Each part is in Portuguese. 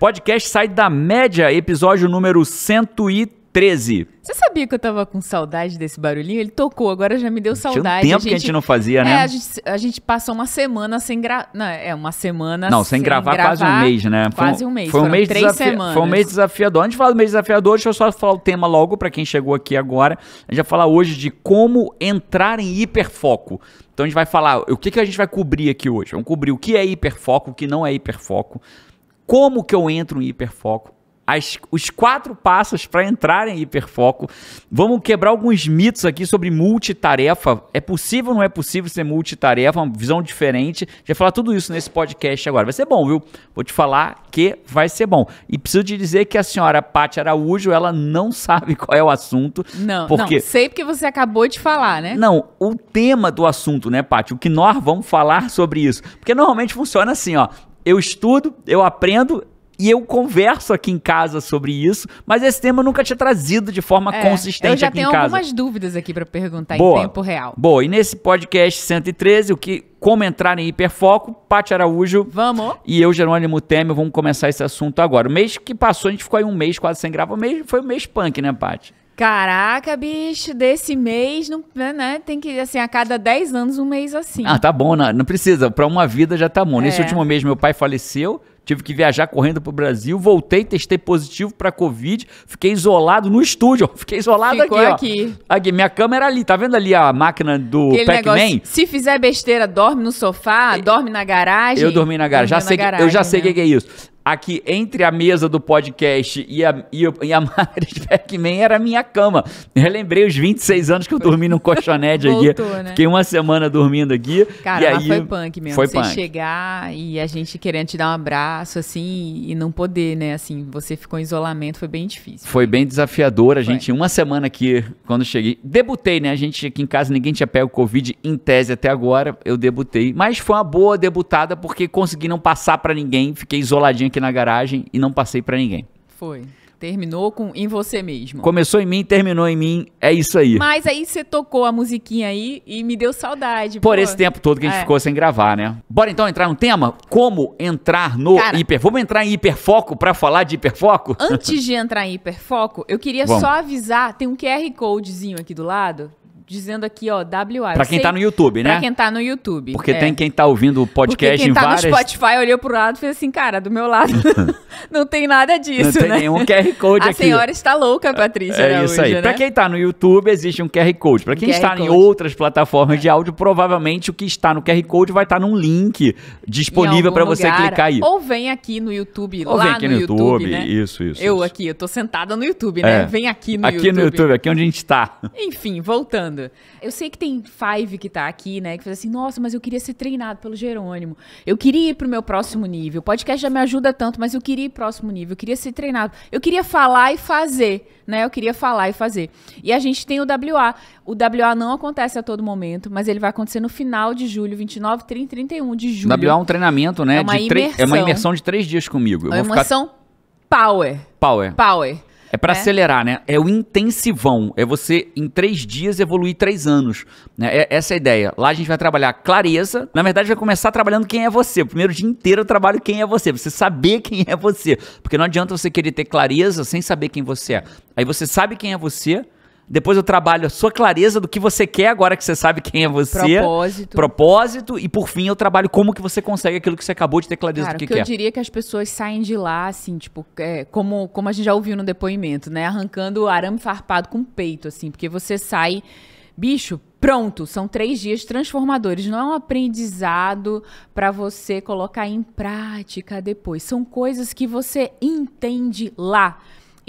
podcast sai da média, episódio número 113. Você sabia que eu tava com saudade desse barulhinho? Ele tocou, agora já me deu saudade. Tinha um tempo a gente, que a gente não fazia, né? É, a gente, a gente passou uma semana sem gravar. É, uma semana Não, sem, sem gravar, gravar, quase um mês, né? quase um mês. Foi um mês três semanas. Foi um mês desafiador. Antes de falar do mês desafiador, deixa eu só falar o tema logo para quem chegou aqui agora. A gente vai falar hoje de como entrar em hiperfoco. Então a gente vai falar o que, que a gente vai cobrir aqui hoje. Vamos cobrir o que é hiperfoco, o que não é hiperfoco como que eu entro em hiperfoco, as, os quatro passos para entrar em hiperfoco. Vamos quebrar alguns mitos aqui sobre multitarefa. É possível ou não é possível ser multitarefa? Uma visão diferente. Já falar tudo isso nesse podcast agora. Vai ser bom, viu? Vou te falar que vai ser bom. E preciso te dizer que a senhora Paty Araújo, ela não sabe qual é o assunto. Não, porque... não sei porque você acabou de falar, né? Não, o tema do assunto, né, Paty? O que nós vamos falar sobre isso. Porque normalmente funciona assim, ó eu estudo, eu aprendo e eu converso aqui em casa sobre isso, mas esse tema eu nunca tinha trazido de forma é, consistente aqui em casa. Eu já tenho algumas dúvidas aqui para perguntar Boa. em tempo real. Boa, e nesse podcast 113, o que como entrar em hiperfoco, Paty Araújo vamos. e eu, Jerônimo Temer, vamos começar esse assunto agora. O mês que passou, a gente ficou aí um mês quase sem gravar, o mês, foi um mês punk, né, Paty? Caraca, bicho, desse mês, não, né? né tem que, assim, a cada 10 anos, um mês assim. Ah, tá bom, não, né, não precisa. Para uma vida já tá bom. Nesse é. último mês, meu pai faleceu, tive que viajar correndo pro Brasil, voltei, testei positivo pra Covid, fiquei isolado no estúdio, fiquei isolado Ficou aqui, aqui. aqui. Minha câmera ali, tá vendo ali a máquina do Pac-Man? Se fizer besteira, dorme no sofá, dorme na garagem. Eu dormi na garagem, já sei, garagem, que, eu já sei o né? que, que é isso aqui entre a mesa do podcast e a, e, e a Mari de Pac-Man era a minha cama. Eu lembrei os 26 anos que eu dormi no colchonete aqui. Né? Fiquei uma semana dormindo aqui. Cara, e aí, foi punk mesmo. Foi você punk. chegar e a gente querendo te dar um abraço, assim, e não poder, né? Assim, você ficou em isolamento, foi bem difícil. Foi bem desafiador. A gente, foi. uma semana aqui, quando cheguei, debutei, né? A gente aqui em casa, ninguém tinha pego Covid em tese até agora. Eu debutei. Mas foi uma boa debutada, porque consegui não passar para ninguém. Fiquei isoladinho aqui na garagem e não passei para ninguém. Foi. Terminou com em você mesmo. Começou em mim, terminou em mim, é isso aí. Mas aí você tocou a musiquinha aí e me deu saudade. Por pô. esse tempo todo que a gente é. ficou sem gravar, né? Bora então entrar no tema? Como entrar no Cara, hiper. Vamos entrar em hiperfoco para falar de hiperfoco? Antes de entrar em hiperfoco, eu queria Vamos. só avisar, tem um QR Codezinho aqui do lado dizendo aqui, ó, WA. Pra quem sei, tá no YouTube, né? Pra quem tá no YouTube. Porque é. tem quem tá ouvindo o podcast quem em tá várias... no Spotify olhou pro lado e fez assim, cara, do meu lado não tem nada disso, Não tem né? nenhum QR Code a aqui. A senhora está louca, é, Patrícia. É, Araújo, isso aí. Né? Pra quem tá no YouTube, existe um QR Code. Pra quem QR está code. em outras plataformas de áudio, provavelmente o que está no QR Code vai estar tá num link disponível para você clicar aí. Ou vem aqui no YouTube, ou lá vem aqui no, no YouTube, YouTube né? Isso, isso. Eu isso. aqui, eu tô sentada no YouTube, né? É. Vem aqui no aqui YouTube. Aqui no YouTube, aqui onde a gente tá. Enfim, voltando. Eu sei que tem Five que tá aqui, né? Que fala assim, nossa, mas eu queria ser treinado pelo Jerônimo. Eu queria ir pro meu próximo nível. O podcast já me ajuda tanto, mas eu queria ir pro próximo nível. Eu queria ser treinado. Eu queria falar e fazer, né? Eu queria falar e fazer. E a gente tem o WA. O WA não acontece a todo momento, mas ele vai acontecer no final de julho, 29, 30 31 de julho. WA é um treinamento, né? É uma, imersão. É uma imersão de três dias comigo. Eu é uma imersão ficar... power. Power. Power. É para é. acelerar, né? É o intensivão. É você, em três dias, evoluir três anos. Né? É, essa é a ideia. Lá a gente vai trabalhar clareza. Na verdade, vai começar trabalhando quem é você. O primeiro dia inteiro eu trabalho quem é você. Você saber quem é você. Porque não adianta você querer ter clareza sem saber quem você é. Aí você sabe quem é você depois eu trabalho a sua clareza do que você quer agora que você sabe quem é você. Propósito. Propósito. E por fim eu trabalho como que você consegue aquilo que você acabou de ter clareza Cara, do que, que quer. Eu diria que as pessoas saem de lá, assim, tipo, é, como, como a gente já ouviu no depoimento, né? Arrancando arame farpado com peito, assim, porque você sai. Bicho, pronto, são três dias transformadores. Não é um aprendizado para você colocar em prática depois. São coisas que você entende lá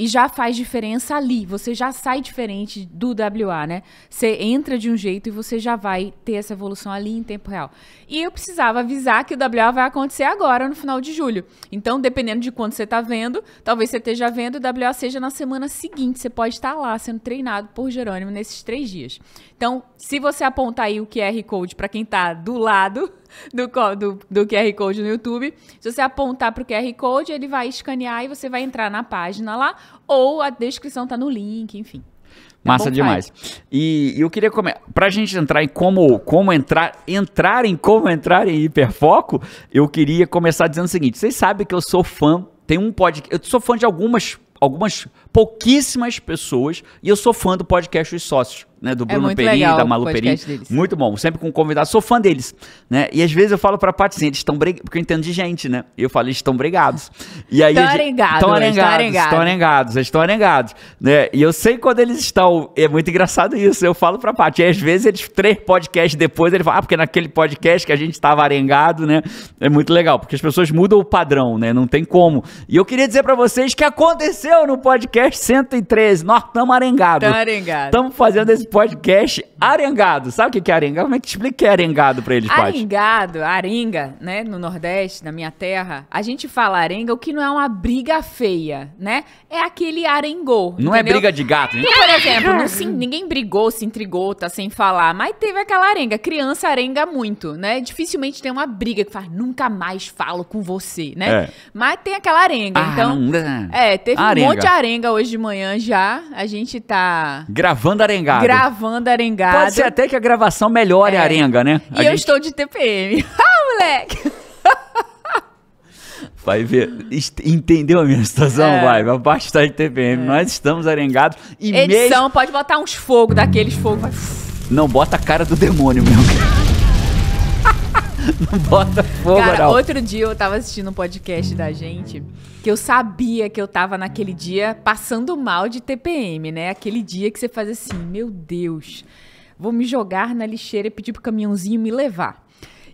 e já faz diferença ali. Você já sai diferente do WA, né? Você entra de um jeito e você já vai ter essa evolução ali em tempo real. E eu precisava avisar que o WA vai acontecer agora, no final de julho. Então, dependendo de quando você está vendo, talvez você esteja vendo o WA seja na semana seguinte. Você pode estar tá lá sendo treinado por Jerônimo nesses três dias. Então, se você apontar aí o QR Code para quem está do lado do, do, do, QR Code no YouTube, se você apontar para o QR Code, ele vai escanear e você vai entrar na página lá, ou a descrição está no link, enfim. Tá Massa demais. E, e eu queria começar. a gente entrar em como, como entrar, entrar em como entrar em hiperfoco, eu queria começar dizendo o seguinte: vocês sabem que eu sou fã, tem um podcast. Eu sou fã de algumas, algumas pouquíssimas pessoas, e eu sou fã do podcast Os Sócios né, do é Bruno é Peri, da Malu Peri. Muito bom, sempre com convidados. Sou fã deles, né? E às vezes eu falo pra Paty assim, eles estão brigados, porque eu entendo de gente, né? Eu falo, eles estão brigados. E aí estão arengados, estão arengados, estão arengados, estão arengados, né? E eu sei quando eles estão, é muito engraçado isso. Eu falo pra Paty, e às vezes eles três podcasts depois, ele fala, ah, porque naquele podcast que a gente estava arengado, né? É muito legal, porque as pessoas mudam o padrão, né? Não tem como. E eu queria dizer para vocês que aconteceu no podcast 113, nós estamos arengados. Estamos arengados. Estamos fazendo esse podcast arengado. Sabe o que é arengado? Como é que explica que é arengado pra eles, Paty? Arengado, arenga, né? No Nordeste, na minha terra, a gente fala arenga, o que não é uma briga feia, né? É aquele arengou. Não é entendeu? é briga de gato, né? Por exemplo, sim, ninguém brigou, se intrigou, tá sem falar, mas teve aquela arenga. Criança arenga muito, né? Dificilmente tem uma briga que faz, nunca mais falo com você, né? É. Mas tem aquela arenga. Ah, então, não... é, teve arenga. um monte de arenga hoje de manhã já. A gente tá. Gravando arengado. Gra Gravando arengado. Pode ser até que a gravação melhore é. a arenga, né? A e gente... eu estou de TPM. ah, moleque! Vai ver. Entendeu a minha situação? É. Vai, vai está de TPM. É. Nós estamos arengados. E Edição, mesmo... pode botar uns fogos, daqueles fogos. Não, bota a cara do demônio mesmo. bota fogo, Cara, não. outro dia eu tava assistindo um podcast da gente que eu sabia que eu tava naquele dia passando mal de TPM, né? Aquele dia que você faz assim, meu Deus, vou me jogar na lixeira e pedir pro caminhãozinho me levar.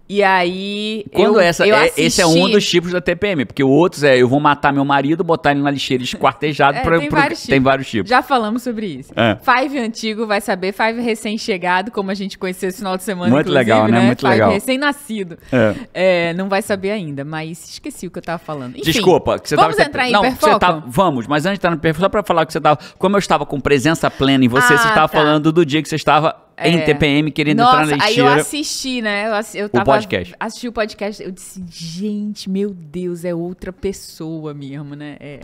E aí. Quando eu, essa, eu é, assisti... Esse é um dos tipos da TPM, porque o outro é eu vou matar meu marido, botar ele na lixeira esquartejado. é, pra, tem, pro, vários tem tipos. vários tipos. Já falamos sobre isso. É. Five antigo vai saber, Five recém-chegado, como a gente conheceu esse final de semana. Muito legal, né? né? Muito Five legal. recém-nascido. É. é. não vai saber ainda, mas esqueci o que eu tava falando. Enfim, Desculpa, que você vamos tava. Entrar te... em você tava, vamos, mas antes de entrar no perfil, só pra falar que você tava. Como eu estava com presença plena em você, ah, você tava tá. falando do dia que você estava é. Em TPM, querendo Nossa, entrar na aí Aí eu assisti, né? Eu, ass... eu tava, o podcast. Assisti o podcast. Eu disse, gente, meu Deus, é outra pessoa mesmo, né? É.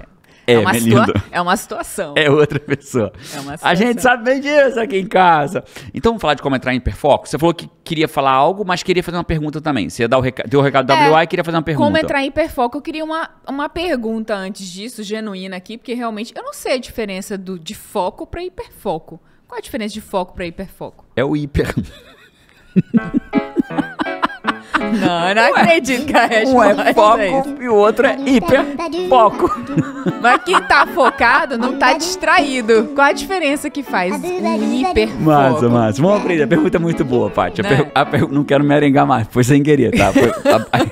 É, é uma, situa é uma situação. É outra pessoa. É uma situação. A gente sabe bem disso aqui em casa. Então vamos falar de como entrar em hiperfoco? Você falou que queria falar algo, mas queria fazer uma pergunta também. Você ia dar o recado, deu o recado é, WI e queria fazer uma pergunta. Como entrar em hiperfoco? Eu queria uma, uma pergunta antes disso, genuína aqui, porque realmente eu não sei a diferença do, de foco para hiperfoco. Qual a diferença de foco para hiperfoco? É o hiper. Não, eu não Ué, acredito que a resposta um é foco é e o outro é hiper foco. Mas quem tá focado não tá distraído. Qual a diferença que faz hiper foco? Massa, massa. Vamos aprender. A pergunta é muito boa, Paty. Não, quero me per... não quero merengar mais. Foi sem querer, tá? Foi,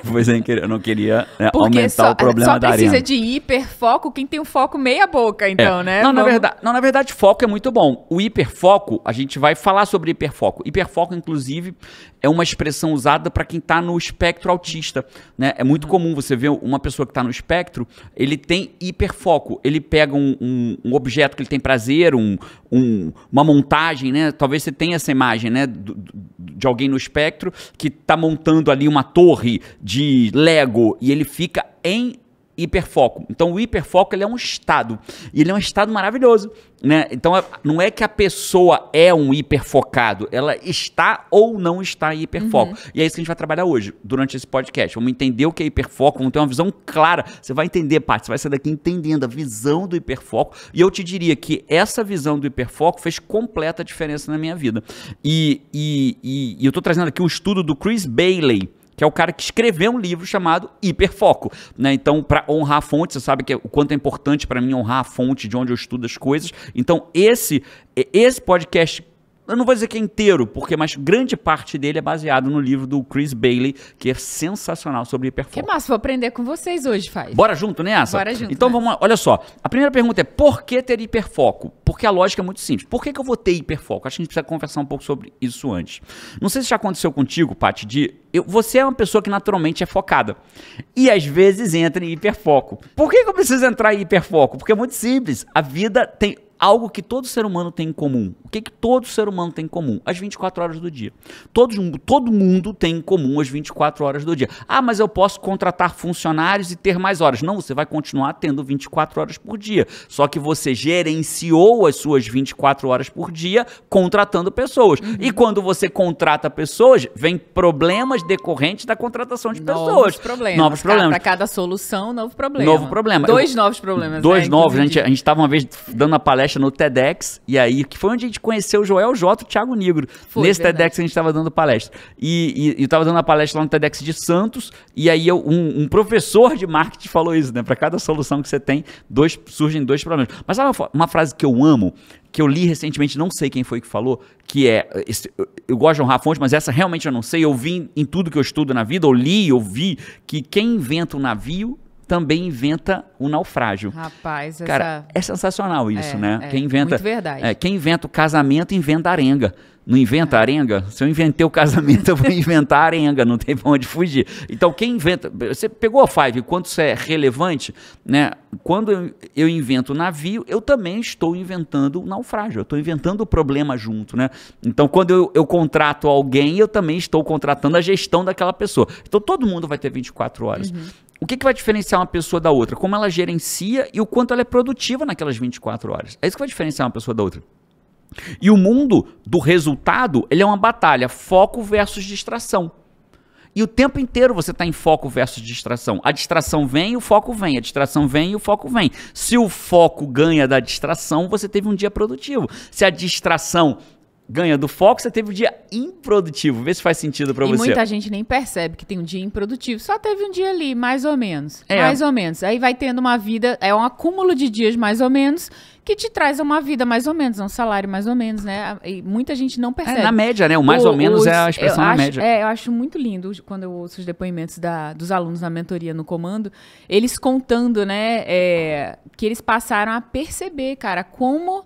Foi sem querer. Eu não queria né, aumentar só, o problema da arena. Só precisa de hiper foco quem tem um foco meia boca, então, é. né? Não, Vamos... na verdade, não, na verdade, foco é muito bom. O hiper foco, a gente vai falar sobre hiper foco. Hiper foco, inclusive, é uma expressão usada para quem está no espectro autista. Né? É muito uhum. comum você ver uma pessoa que está no espectro, ele tem hiperfoco. Ele pega um, um, um objeto que ele tem prazer, um, uma montagem, né? Talvez você tenha essa imagem, né? Do, de alguém no espectro que está montando ali uma torre de Lego e ele fica em hiperfoco. Então o hiperfoco ele é um estado, e ele é um estado maravilhoso, né? Então é, não é que a pessoa é um hiperfocado, ela está ou não está em hiperfoco. Uhum. E é isso que a gente vai trabalhar hoje, durante esse podcast. Vamos entender o que é hiperfoco, vamos ter uma visão clara. Você vai entender, parte você vai sair daqui entendendo a visão do hiperfoco. E eu te diria que essa visão do hiperfoco fez completa diferença na minha vida. E, e, e, e eu estou trazendo aqui um estudo do Chris Bailey, que é o cara que escreveu um livro chamado Hiperfoco. Né? Então, para honrar a fonte, você sabe que é, o quanto é importante para mim honrar a fonte de onde eu estudo as coisas. Então, esse, esse podcast eu não vou dizer que é inteiro, porque mas grande parte dele é baseado no livro do Chris Bailey, que é sensacional sobre hiperfoco. Que massa, vou aprender com vocês hoje, faz. Bora junto nessa? Bora junto. Então né? vamos lá, olha só. A primeira pergunta é: por que ter hiperfoco? Porque a lógica é muito simples. Por que, que eu vou ter hiperfoco? Acho que a gente precisa conversar um pouco sobre isso antes. Não sei se já aconteceu contigo, Paty, de eu, você é uma pessoa que naturalmente é focada. E às vezes entra em hiperfoco. Por que, que eu preciso entrar em hiperfoco? Porque é muito simples. A vida tem algo que todo ser humano tem em comum. O que, que todo ser humano tem em comum? As 24 horas do dia. Todo, todo mundo tem em comum as 24 horas do dia. Ah, mas eu posso contratar funcionários e ter mais horas. Não, você vai continuar tendo 24 horas por dia. Só que você gerenciou as suas 24 horas por dia contratando pessoas. Uhum. E quando você contrata pessoas, vem problemas decorrentes da contratação de novos pessoas. Novos problemas. Novos problemas. Para cada solução, novo problema. Novo problema. Dois eu, novos problemas. Dois né, novos. A gente, a gente estava uma vez dando a palestra palestra no TEDx, e aí, que foi onde a gente conheceu o Joel Jota e o Thiago Negro. Foi, Nesse verdade. TEDx a gente estava dando palestra. E, e eu estava dando a palestra lá no TEDx de Santos, e aí eu, um, um, professor de marketing falou isso, né? Para cada solução que você tem, dois, surgem dois problemas. Mas sabe uma, uma frase que eu amo, que eu li recentemente, não sei quem foi que falou, que é. Esse, eu, eu gosto de honrar a fonte, mas essa realmente eu não sei. Eu vi em, em tudo que eu estudo na vida, eu li, eu vi, que quem inventa o um navio também inventa o naufrágio. Rapaz, essa... Cara, é sensacional é, isso, é, né? É, quem inventa, muito verdade. É, quem inventa o casamento inventa a arenga. Não inventa é. arenga? Se eu inventei o casamento, eu vou inventar a arenga, não tem pra onde fugir. Então, quem inventa. Você pegou a Five, quanto isso é relevante, né? Quando eu invento o navio, eu também estou inventando o naufrágio, eu estou inventando o problema junto, né? Então, quando eu, eu contrato alguém, eu também estou contratando a gestão daquela pessoa. Então, todo mundo vai ter 24 horas. Uhum. O que, que vai diferenciar uma pessoa da outra? Como ela gerencia e o quanto ela é produtiva naquelas 24 horas. É isso que vai diferenciar uma pessoa da outra. E o mundo do resultado, ele é uma batalha, foco versus distração. E o tempo inteiro você está em foco versus distração. A distração vem, o foco vem. A distração vem e o foco vem. Se o foco ganha da distração, você teve um dia produtivo. Se a distração ganha do foco, você teve um dia improdutivo. Vê se faz sentido para você. muita gente nem percebe que tem um dia improdutivo. Só teve um dia ali, mais ou menos. É. Mais ou menos. Aí vai tendo uma vida, é um acúmulo de dias mais ou menos, que te traz uma vida mais ou menos, um salário mais ou menos, né? E muita gente não é, percebe. É, na média, né? O mais o, ou menos os, é a expressão na média. É, eu acho muito lindo quando eu ouço os depoimentos da, dos alunos na mentoria, no comando, eles contando, né, é, que eles passaram a perceber, cara, como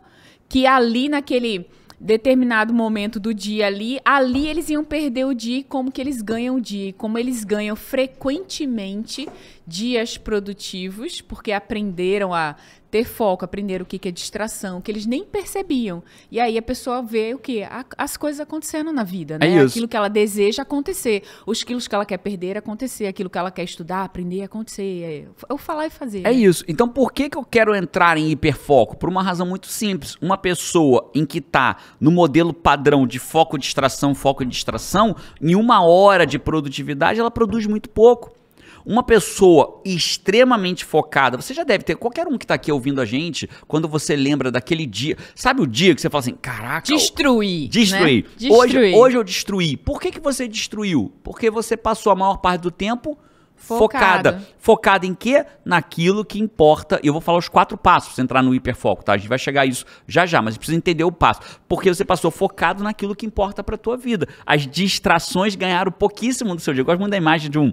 que ali naquele determinado momento do dia ali, ali eles iam perder o dia e como que eles ganham o dia, como eles ganham frequentemente dias produtivos, porque aprenderam a ter foco, aprender o que, é distração, que eles nem percebiam. E aí a pessoa vê o que? As coisas acontecendo na vida, é né? É aquilo que ela deseja acontecer, os quilos que ela quer perder acontecer, aquilo que ela quer estudar, aprender acontecer, eu é, é falar e fazer. É né? isso. Então por que, que eu quero entrar em hiperfoco? Por uma razão muito simples. Uma pessoa em que está no modelo padrão de foco, distração, foco e distração, em uma hora de produtividade, ela produz muito pouco. Uma pessoa extremamente focada, você já deve ter, qualquer um que está aqui ouvindo a gente, quando você lembra daquele dia, sabe o dia que você fala assim, caraca... Destruir. Destruir. Né? destruir. Hoje, hoje eu destruí. Por que, que você destruiu? Porque você passou a maior parte do tempo... Focada. focada. Focada em quê? Naquilo que importa. E eu vou falar os quatro passos, entrar no hiperfoco, tá? A gente vai chegar a isso já já, mas precisa entender o passo. Porque você passou focado naquilo que importa pra tua vida. As distrações ganharam pouquíssimo do seu dia. Eu gosto muito da imagem de um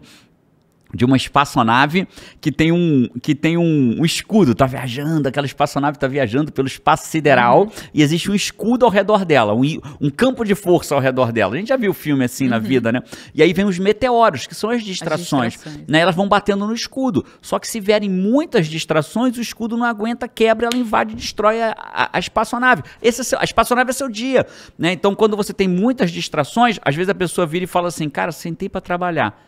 de uma espaçonave que tem um que tem um, um, escudo, tá viajando, aquela espaçonave tá viajando pelo espaço sideral uhum. e existe um escudo ao redor dela, um, um, campo de força ao redor dela. A gente já viu filme assim uhum. na vida, né? E aí vem os meteoros, que são as distrações, as distrações, né? Elas vão batendo no escudo. Só que se vierem muitas distrações, o escudo não aguenta, quebra, ela invade e destrói a, a, a espaçonave. Esse é seu, a espaçonave é seu dia, né? Então quando você tem muitas distrações, às vezes a pessoa vira e fala assim: "Cara, sentei para trabalhar"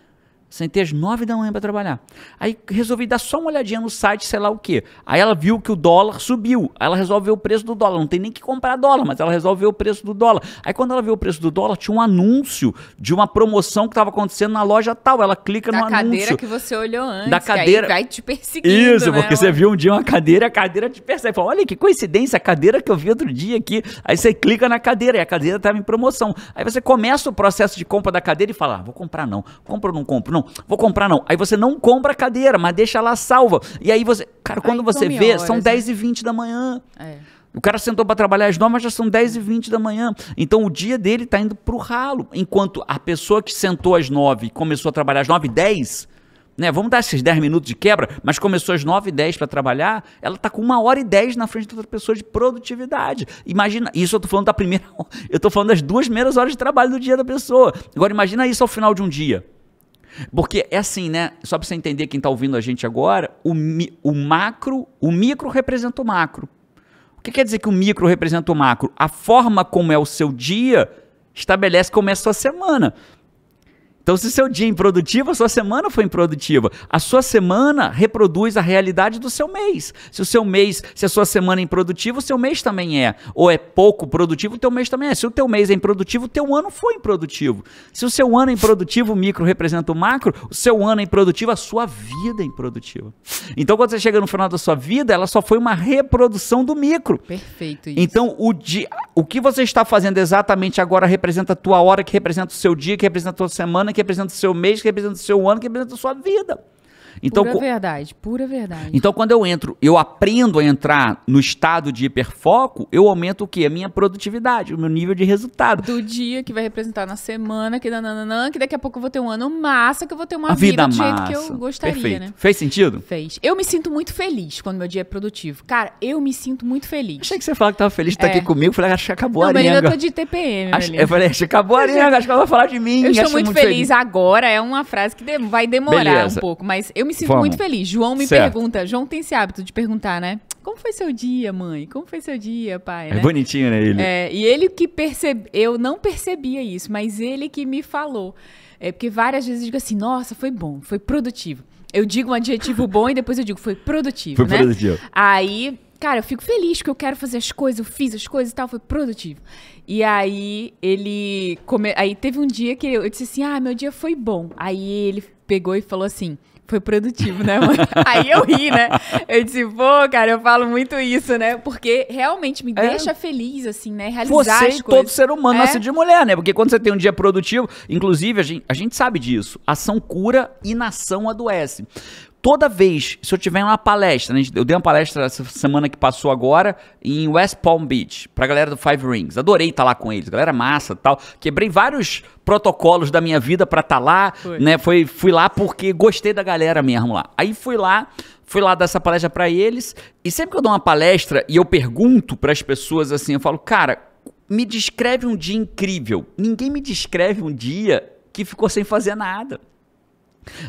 Sentei às 9 da manhã para trabalhar. Aí resolvi dar só uma olhadinha no site, sei lá o quê. Aí ela viu que o dólar subiu. Aí ela resolveu o preço do dólar. Não tem nem que comprar dólar, mas ela resolveu o preço do dólar. Aí quando ela viu o preço do dólar, tinha um anúncio de uma promoção que estava acontecendo na loja tal. Ela clica da no anúncio. Da cadeira que você olhou antes. Da cadeira. vai te perseguindo. Isso, né? porque você viu um dia uma cadeira, a cadeira te persegue. Fala, olha que coincidência, a cadeira que eu vi outro dia aqui. Aí você clica na cadeira e a cadeira estava em promoção. Aí você começa o processo de compra da cadeira e fala, ah, vou comprar não. Compro ou não compro? não, vou comprar não. Aí você não compra a cadeira, mas deixa lá salva. E aí você. Cara, quando aí você vê, horas, são 10 né? e 20 da manhã. É. O cara sentou para trabalhar às 9, mas já são 10 e 20 da manhã. Então o dia dele tá indo pro ralo. Enquanto a pessoa que sentou às 9 e começou a trabalhar às 9 e 10, né? Vamos dar esses 10 minutos de quebra, mas começou às 9 e 10 para trabalhar, ela tá com uma hora e 10 na frente de outra pessoa de produtividade. Imagina, isso eu tô falando da primeira, eu tô falando das duas primeiras horas de trabalho do dia da pessoa. Agora imagina isso ao final de um dia. Porque é assim, né? Só para você entender quem está ouvindo a gente agora, o, mi, o macro, o micro representa o macro. O que quer dizer que o micro representa o macro? A forma como é o seu dia estabelece como é a sua semana. Então, se seu dia é improdutivo, a sua semana foi improdutiva. A sua semana reproduz a realidade do seu mês. Se o seu mês, se a sua semana é improdutiva, o seu mês também é. Ou é pouco produtivo, o teu mês também é. Se o teu mês é improdutivo, o teu ano foi improdutivo. Se o seu ano é improdutivo, o micro representa o macro, o seu ano é improdutivo, a sua vida é improdutiva. Então, quando você chega no final da sua vida, ela só foi uma reprodução do micro. Perfeito isso. Então, o, dia, o que você está fazendo exatamente agora representa a tua hora, que representa o seu dia, que representa a tua semana, que representa o seu mês, que representa o seu ano, que representa a sua vida. Então, pura verdade, pura verdade. Então, quando eu entro, eu aprendo a entrar no estado de hiperfoco, eu aumento o quê? A minha produtividade, o meu nível de resultado. Do dia que vai representar na semana, que nananã, que daqui a pouco eu vou ter um ano massa, que eu vou ter uma a vida, vida do massa. jeito que eu gostaria, Perfeito. né? Fez sentido? Fez. Eu me sinto muito feliz quando meu dia é produtivo. Cara, eu me sinto muito feliz. Achei que você falou que tava feliz de estar é. aqui comigo. Falei, acho que acabou Não, a arenga. Não, eu tô de TPM, acho, Eu falei, acho que acabou a arenga, acho que ela vai falar de mim. Eu estou muito, muito feliz, feliz agora, é uma frase que vai demorar Beleza. um pouco, mas eu eu me sinto Vamos. muito feliz. João me certo. pergunta. João tem esse hábito de perguntar, né? Como foi seu dia, mãe? Como foi seu dia, pai? É né? bonitinho, né, ele? É, e ele que percebe, eu não percebia isso, mas ele que me falou. É porque várias vezes eu digo assim: "Nossa, foi bom, foi produtivo". Eu digo um adjetivo bom e depois eu digo: "Foi produtivo", foi né? produtivo. Aí Cara, eu fico feliz que eu quero fazer as coisas, eu fiz as coisas e tal, foi produtivo. E aí ele. Come... Aí teve um dia que eu disse assim: ah, meu dia foi bom. Aí ele pegou e falou assim: foi produtivo, né, mãe? Aí eu ri, né? Eu disse, pô, cara, eu falo muito isso, né? Porque realmente me é. deixa feliz, assim, né? Realizar você e todo ser humano é. nasce de mulher, né? Porque quando você tem um dia produtivo, inclusive, a gente, a gente sabe disso. Ação cura, e nação adoece toda vez, se eu tiver uma palestra, né, eu dei uma palestra essa semana que passou agora em West Palm Beach, pra galera do Five Rings. Adorei estar tá lá com eles, galera massa tal. Quebrei vários protocolos da minha vida pra estar tá lá, Foi. né? fui lá porque gostei da galera mesmo lá. Aí fui lá, fui lá dar essa palestra para eles, e sempre que eu dou uma palestra e eu pergunto para as pessoas assim, eu falo, cara, me descreve um dia incrível. Ninguém me descreve um dia que ficou sem fazer nada.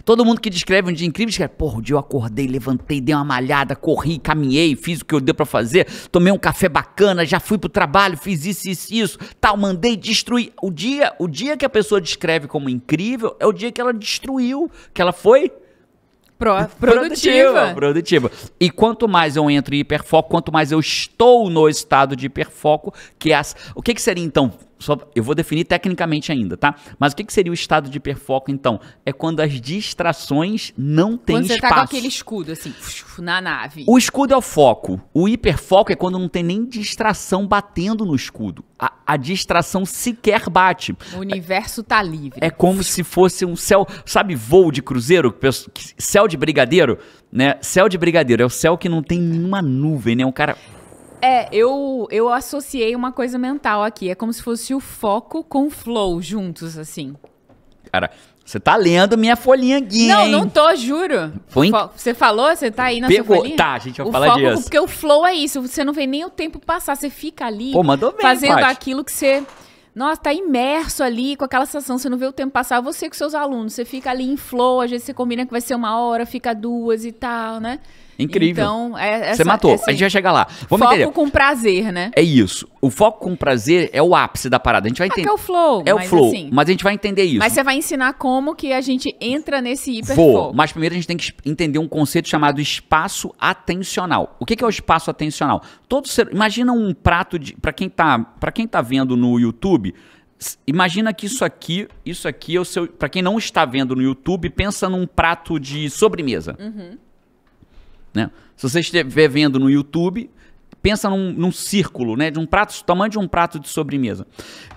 Todo mundo que descreve um dia incrível, descreve, porra, o dia eu acordei, levantei, dei uma malhada, corri, caminhei, fiz o que eu deu para fazer, tomei um café bacana, já fui pro trabalho, fiz isso, isso, isso, tal, mandei destruir. O dia, o dia que a pessoa descreve como incrível é o dia que ela destruiu, que ela foi Pro, produtiva. produtiva. E quanto mais eu entro em hiperfoco, quanto mais eu estou no estado de hiperfoco, que é as. O que, que seria então só, eu vou definir tecnicamente ainda, tá? Mas o que, que seria o estado de hiperfoco, então? É quando as distrações não têm espaço. Quando você espaço. tá com aquele escudo, assim, na nave. O escudo é o foco. O hiperfoco é quando não tem nem distração batendo no escudo. A, a distração sequer bate. O universo tá livre. É como se fosse um céu, sabe, voo de cruzeiro? Céu de brigadeiro? Né? Céu de brigadeiro é o céu que não tem nenhuma nuvem, né? Um cara é, eu, eu associei uma coisa mental aqui. É como se fosse o foco com o flow juntos, assim. Cara, você tá lendo minha folhinha aqui, Não, hein? não tô, juro. Foi... Você falou? Você tá aí na Pegou. sua folhinha? Tá, a gente vai o falar foco, disso. Porque o flow é isso. Você não vê nem o tempo passar. Você fica ali Pô, mandou bem, fazendo aquilo que você... Nossa, tá imerso ali com aquela sensação, você não vê o tempo passar, você com seus alunos, você fica ali em flow, às vezes você combina que vai ser uma hora, fica duas e tal, né? Incrível. Então, é, essa, Você matou. assim, a gente vai chegar lá. Vamos foco entender. com prazer, né? É isso. O foco com prazer é o ápice da parada. A gente vai entender. É, é o flow. É o flow. Assim, mas a gente vai entender isso. Mas você vai ensinar como que a gente entra nesse hiperfoco. Vou. Mas primeiro a gente tem que entender um conceito chamado espaço atencional. O que, é o espaço atencional? Todo ser... Imagina um prato de. Para quem, tá, Para quem tá vendo no YouTube, Imagina que isso aqui, isso aqui é o seu. Para quem não está vendo no YouTube, pensa num prato de sobremesa. Uhum. Né? Se você estiver vendo no YouTube, pensa num, num, círculo, né? De um prato, tamanho de um prato de sobremesa.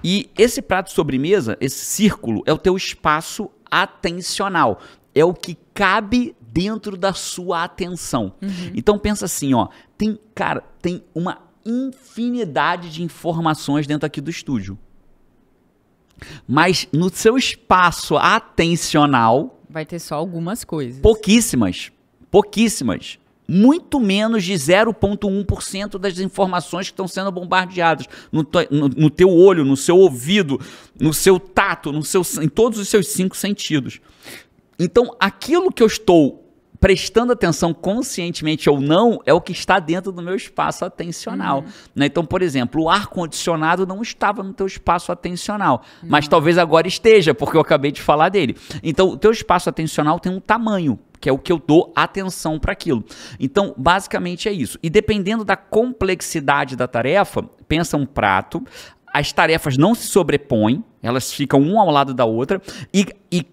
E esse prato de sobremesa, esse círculo, é o teu espaço atencional. É o que cabe dentro da sua atenção. Uhum. Então pensa assim, ó. Tem, cara, tem uma infinidade de informações dentro aqui do estúdio. Mas no seu espaço atencional. Vai ter só algumas coisas. Pouquíssimas. Pouquíssimas muito menos de 0,1% das informações que estão sendo bombardeadas no, no, no, teu olho, no seu ouvido, no seu tato, no seu, em todos os seus cinco sentidos. Então, aquilo que eu estou prestando atenção conscientemente ou não é o que está dentro do meu espaço atencional. Uhum. Né? Então, por exemplo, o ar-condicionado não estava no teu espaço atencional, uhum. mas talvez agora esteja, porque eu acabei de falar dele. Então, o teu espaço atencional tem um tamanho que é o que eu dou atenção para aquilo. Então, basicamente é isso. E dependendo da complexidade da tarefa, pensa um prato, as tarefas não se sobrepõem, elas ficam uma ao lado da outra e, e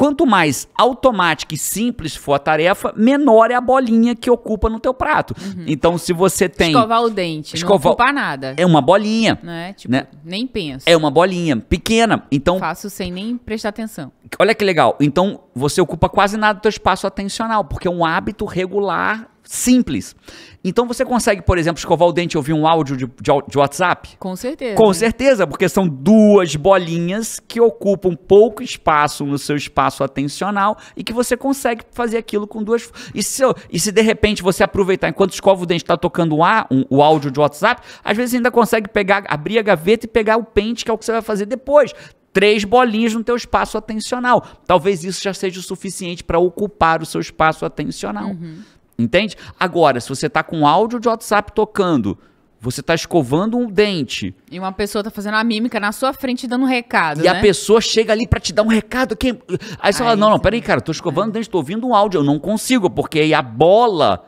Quanto mais automática e simples for a tarefa, menor é a bolinha que ocupa no teu prato. Uhum. Então, se você tem... Escovar o dente, escovar... não ocupar nada. É uma bolinha. Né? Né? Tipo, né? nem penso. É uma bolinha pequena. Então... Faço sem nem prestar atenção. Olha que legal. Então, você ocupa quase nada do teu espaço atencional, porque é um hábito regular simples. Então você consegue, por exemplo, escovar o dente e ouvir um áudio de, de, de, WhatsApp? Com certeza. Com certeza, porque são duas bolinhas que ocupam pouco espaço no seu espaço atencional e que você consegue fazer aquilo com duas. E se, e se de repente você aproveitar enquanto escova o dente está tocando o, ar, um, o áudio de WhatsApp, às vezes ainda consegue pegar, abrir a gaveta e pegar o pente, que é o que você vai fazer depois três bolinhas no teu espaço atencional. Talvez isso já seja o suficiente para ocupar o seu espaço atencional. Uhum. Entende? Agora, se você tá com áudio de WhatsApp tocando, você tá escovando um dente. E uma pessoa tá fazendo a mímica na sua frente dando um recado. E né? a pessoa chega ali para te dar um recado. Que... Aí você fala: não, não, peraí, cara, tô escovando o dente, tô ouvindo um áudio, eu não consigo, porque aí a bola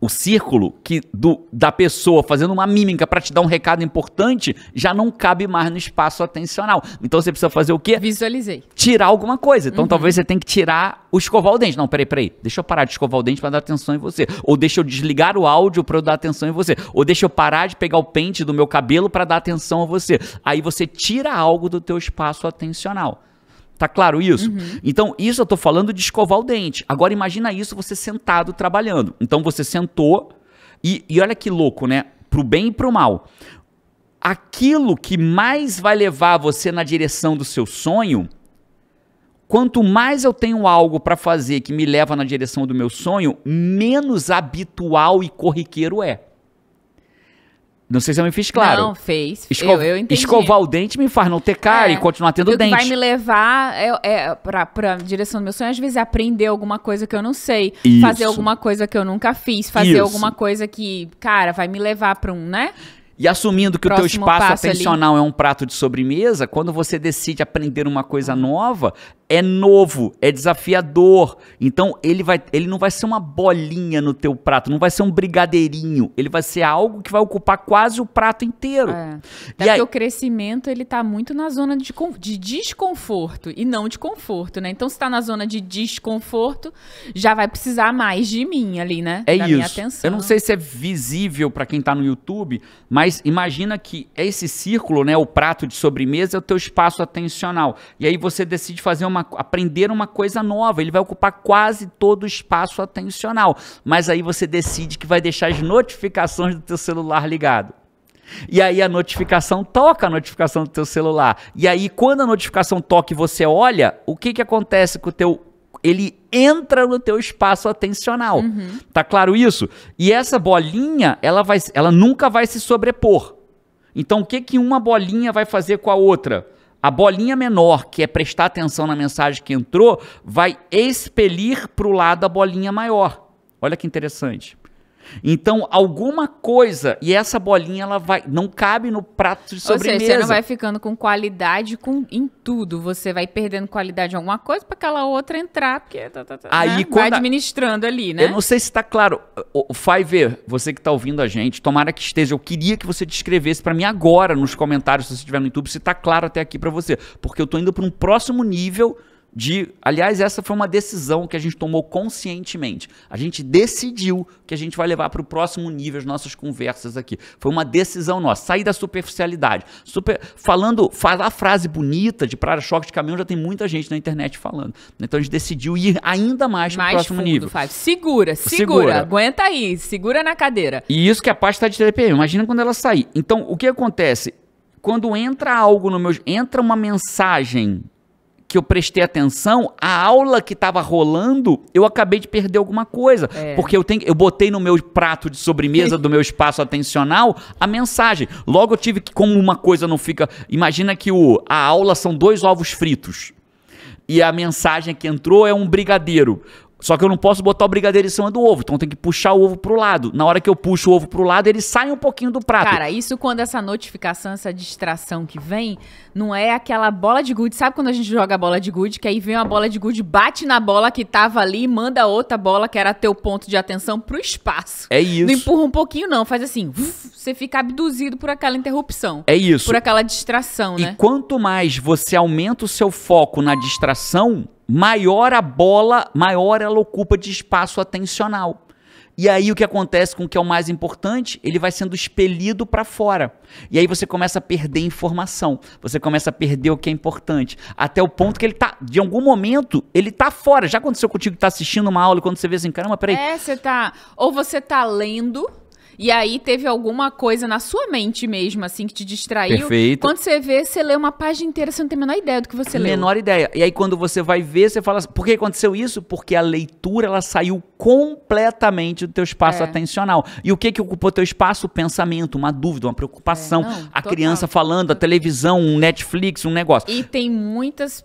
o círculo que do, da pessoa fazendo uma mímica para te dar um recado importante já não cabe mais no espaço atencional. Então você precisa fazer o quê? Visualizei. Tirar alguma coisa. Então uhum. talvez você tenha que tirar o escovar o dente. Não, peraí, peraí. Deixa eu parar de escovar o dente para dar atenção em você. Ou deixa eu desligar o áudio para eu dar atenção em você. Ou deixa eu parar de pegar o pente do meu cabelo para dar atenção a você. Aí você tira algo do teu espaço atencional. Tá claro isso? Uhum. Então, isso eu tô falando de escovar o dente. Agora imagina isso você sentado trabalhando. Então você sentou e, e olha que louco, né? Pro bem e pro mal. Aquilo que mais vai levar você na direção do seu sonho, quanto mais eu tenho algo para fazer que me leva na direção do meu sonho, menos habitual e corriqueiro é. Não sei se eu me fiz claro. Não, fez. Esco eu, eu entendi. Escovar o dente me faz não ter cara é, e continuar tendo o dente. vai me levar é, é, pra, pra direção do meu sonho, às vezes, é aprender alguma coisa que eu não sei. Isso. Fazer alguma coisa que eu nunca fiz. Fazer Isso. alguma coisa que, cara, vai me levar pra um, né? E assumindo que Próximo o teu espaço atencional ali. é um prato de sobremesa, quando você decide aprender uma coisa nova, é novo, é desafiador. Então ele vai, ele não vai ser uma bolinha no teu prato, não vai ser um brigadeirinho, ele vai ser algo que vai ocupar quase o prato inteiro. É. e aí... o crescimento ele tá muito na zona de, de desconforto e não de conforto, né? Então se tá na zona de desconforto, já vai precisar mais de mim ali, né? É da isso. Eu não sei se é visível para quem tá no YouTube, mas imagina que esse círculo, né, o prato de sobremesa é o teu espaço atencional. E aí você decide fazer uma uma, aprender uma coisa nova, ele vai ocupar quase todo o espaço atencional. Mas aí você decide que vai deixar as notificações do teu celular ligado. E aí a notificação toca a notificação do teu celular. E aí quando a notificação toca e você olha, o que que acontece com o teu ele entra no teu espaço atencional. Uhum. Tá claro isso? E essa bolinha, ela vai ela nunca vai se sobrepor. Então o que que uma bolinha vai fazer com a outra? A bolinha menor, que é prestar atenção na mensagem que entrou, vai expelir para o lado a bolinha maior. Olha que interessante. Então, alguma coisa, e essa bolinha ela vai, não cabe no prato de sobremesa. Ou seja, você não vai ficando com qualidade com, em tudo, você vai perdendo qualidade em alguma coisa para aquela outra entrar, porque tá, tá, tá, Aí, né? vai administrando ali, né? Eu não sei se está claro, Fiverr, você que está ouvindo a gente, tomara que esteja, eu queria que você descrevesse para mim agora nos comentários, se você estiver no YouTube, se está claro até aqui para você, porque eu estou indo para um próximo nível de, aliás, essa foi uma decisão que a gente tomou conscientemente. A gente decidiu que a gente vai levar para o próximo nível as nossas conversas aqui. Foi uma decisão nossa, sair da superficialidade. Super, falando, falar frase bonita de para-choque de caminhão já tem muita gente na internet falando. Então a gente decidiu ir ainda mais para o próximo fundo, nível. Fábio. Segura, segura, segura, aguenta aí, segura na cadeira. E isso que a pasta está de TDPM, imagina quando ela sair. Então, o que acontece? Quando entra algo no meu, entra uma mensagem que eu prestei atenção, a aula que estava rolando, eu acabei de perder alguma coisa. É. Porque eu, tenho, eu botei no meu prato de sobremesa do meu espaço atencional a mensagem. Logo eu tive que, como uma coisa não fica. Imagina que o, a aula são dois ovos fritos. E a mensagem que entrou é um brigadeiro. Só que eu não posso botar o brigadeiro em cima do ovo, então tem que puxar o ovo pro lado. Na hora que eu puxo o ovo pro lado, ele sai um pouquinho do prato. Cara, isso quando essa notificação, essa distração que vem, não é aquela bola de gude. Sabe quando a gente joga a bola de gude, que aí vem uma bola de gude, bate na bola que tava ali, manda outra bola que era teu ponto de atenção pro espaço. É isso. Não empurra um pouquinho não, faz assim, uf, você fica abduzido por aquela interrupção. É isso. Por aquela distração, e né? E quanto mais você aumenta o seu foco na distração, maior a bola, maior ela ocupa de espaço atencional. E aí o que acontece com o que é o mais importante? Ele vai sendo expelido para fora. E aí você começa a perder informação, você começa a perder o que é importante, até o ponto que ele tá, de algum momento, ele tá fora. Já aconteceu contigo que tá assistindo uma aula e quando você vê assim, caramba, peraí. É, você tá, ou você tá lendo, e aí teve alguma coisa na sua mente mesmo, assim, que te distraiu. Perfeito. Quando você vê, você lê uma página inteira, você não tem a menor ideia do que você leu. Menor ideia. E aí quando você vai ver, você fala, assim, por que aconteceu isso? Porque a leitura, ela saiu completamente do teu espaço é. atencional. E o que que ocupou teu espaço? O pensamento, uma dúvida, uma preocupação, é, não, a criança falando, a televisão, um Netflix, um negócio. E tem muitas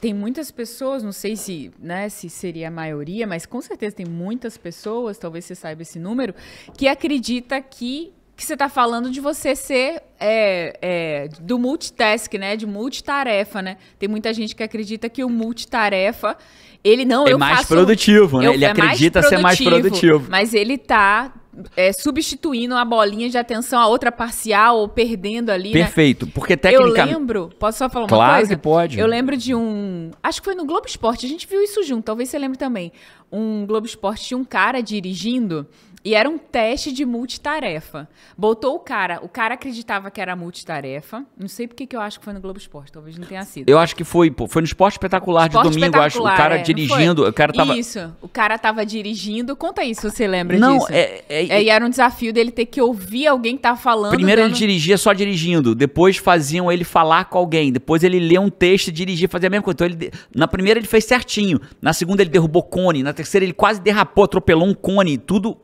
tem muitas pessoas, não sei se, né, se seria a maioria, mas com certeza tem muitas pessoas, talvez você saiba esse número, que acredita que que você está falando de você ser é, é, do multitask, né? De multitarefa, né? Tem muita gente que acredita que o multitarefa ele não é mais faço, produtivo, né? Eu, ele é acredita mais ser mais produtivo, mas ele tá é, substituindo a bolinha de atenção a outra parcial ou perdendo ali. Né? Perfeito, né? porque tecnicamente. Eu lembro, posso só falar uma claro coisa? Claro que pode. Eu lembro de um. Acho que foi no Globo Esporte, a gente viu isso junto, talvez você lembre também. Um Globo Esporte tinha um cara dirigindo e era um teste de multitarefa. Botou o cara, o cara acreditava que era multitarefa. Não sei porque que eu acho que foi no Globo Esporte, talvez não tenha sido. Eu acho que foi, pô, foi no Esporte Espetacular de domingo, espetacular, acho. O cara é, dirigindo, o cara tava... Isso, o cara tava dirigindo. Conta aí se você lembra não, disso. É, é, é, e era um desafio dele ter que ouvir alguém que tava falando. Primeiro dando... ele dirigia só dirigindo, depois faziam ele falar com alguém, depois ele lê um texto e dirigir, fazia a mesma coisa. Então ele, na primeira ele fez certinho, na segunda ele derrubou cone, na terceira ele quase derrapou, atropelou um cone, tudo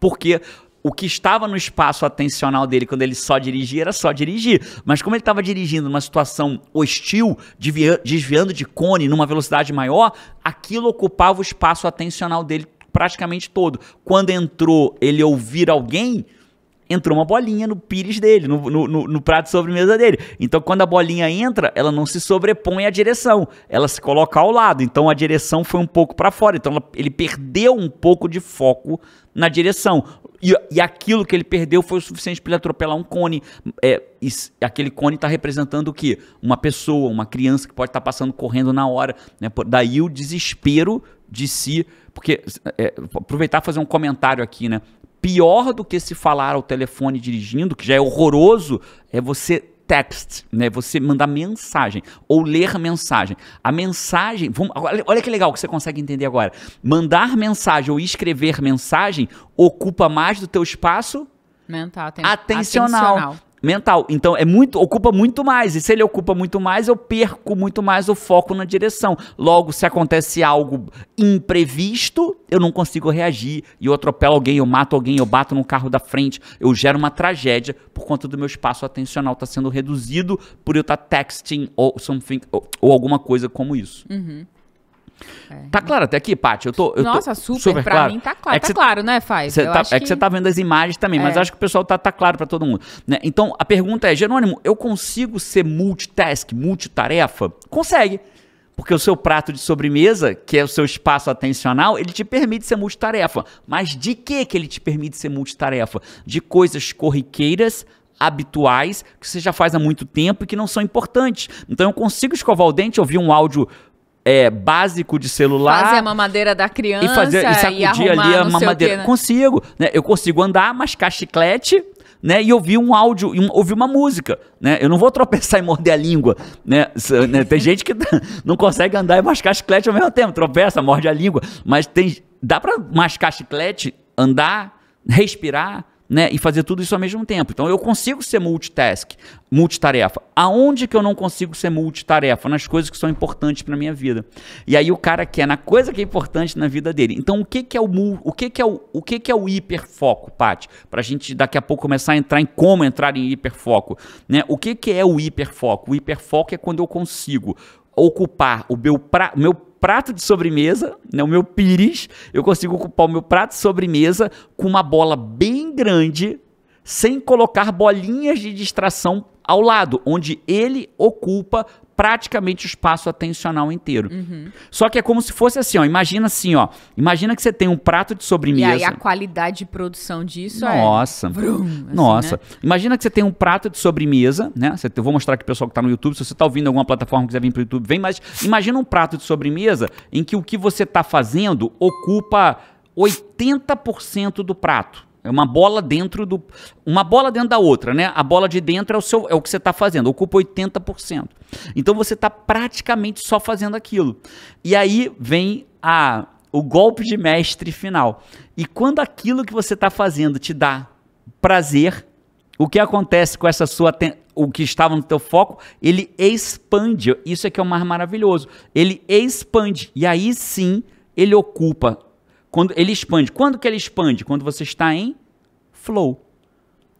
porque o que estava no espaço atencional dele quando ele só dirigia era só dirigir. Mas como ele estava dirigindo numa situação hostil, desviando de cone numa velocidade maior, aquilo ocupava o espaço atencional dele praticamente todo. Quando entrou ele ouvir alguém, entrou uma bolinha no pires dele, no, no, no, no prato de sobremesa dele. Então, quando a bolinha entra, ela não se sobrepõe à direção, ela se coloca ao lado. Então, a direção foi um pouco para fora. Então, ela, ele perdeu um pouco de foco na direção. E, e aquilo que ele perdeu foi o suficiente para ele atropelar um cone. É, aquele cone está representando o quê? Uma pessoa, uma criança que pode estar tá passando correndo na hora. Né? Daí o desespero de si. Porque, é, aproveitar e fazer um comentário aqui, né? Pior do que se falar ao telefone dirigindo, que já é horroroso, é você text, né? Você mandar mensagem ou ler mensagem. A mensagem, vamos, olha, que legal que você consegue entender agora. Mandar mensagem ou escrever mensagem ocupa mais do teu espaço mental, atencional. atencional mental. Então é muito, ocupa muito mais. E se ele ocupa muito mais, eu perco muito mais o foco na direção. Logo, se acontece algo imprevisto, eu não consigo reagir. E eu atropelo alguém, eu mato alguém, eu bato no carro da frente, eu gero uma tragédia por conta do meu espaço atencional estar tá sendo reduzido por eu estar tá texting ou something ou, ou, alguma coisa como isso. Uhum. É. Tá claro até aqui, Paty? Eu tô, eu Nossa, tô super, super pra claro. mim tá claro. É tá cê, claro, né, Faz? Tá, é que, que você tá vendo as imagens também, é. mas acho que o pessoal tá, tá claro para todo mundo. Né? Então, a pergunta é, Jerônimo, eu consigo ser multitask, multitarefa? Consegue. Porque o seu prato de sobremesa, que é o seu espaço atencional, ele te permite ser multitarefa. Mas de que que ele te permite ser multitarefa? De coisas corriqueiras, habituais, que você já faz há muito tempo e que não são importantes. Então eu consigo escovar o dente, ouvir um áudio é, básico de celular. Fazer a mamadeira da criança. E, fazer, e sacudir e ali a mamadeira. Quê, né? Consigo. Né? Eu consigo andar, mascar chiclete. Né, e ouvir um áudio, um, ouvir uma música, né? Eu não vou tropeçar e morder a língua, né? né? Tem gente que não consegue andar e mascar chiclete ao mesmo tempo, tropeça, morde a língua, mas tem dá para mascar chiclete, andar, respirar, né, e fazer tudo isso ao mesmo tempo. Então eu consigo ser multitask, multitarefa. Aonde que eu não consigo ser multitarefa? Nas coisas que são importantes para minha vida. E aí o cara quer na coisa que é importante na vida dele. Então o que que é o o que que é o, o que que é o hiperfoco, Pat? Para a gente daqui a pouco começar a entrar em como entrar em hiperfoco, né? O que que é o hiperfoco? O hiperfoco é quando eu consigo ocupar o meu, pra, meu prato de sobremesa, né, o meu pires, eu consigo ocupar o meu prato de sobremesa com uma bola bem grande, sem colocar bolinhas de distração ao lado, onde ele ocupa praticamente o espaço atencional inteiro. Uhum. Só que é como se fosse assim, ó. Imagina assim, ó. Imagina que você tem um prato de sobremesa. E aí a qualidade de produção disso é Nossa. é... assim, Nossa. Né? Imagina que você tem um prato de sobremesa, né? eu vou mostrar aqui pro pessoal que tá no YouTube. Se você tá ouvindo alguma plataforma quiser vir pro YouTube, vem. Mas imagina um prato de sobremesa em que o que você tá fazendo ocupa 80% do prato. É uma bola dentro do. Uma bola dentro da outra, né? A bola de dentro é o, seu, é o que você está fazendo, ocupa 80%. Então você está praticamente só fazendo aquilo. E aí vem a, o golpe de mestre final. E quando aquilo que você está fazendo te dá prazer, o que acontece com essa sua o que estava no teu foco, ele expande. Isso é que é o mais maravilhoso. Ele expande. E aí sim, ele ocupa quando ele expande. Quando que ele expande? Quando você está em flow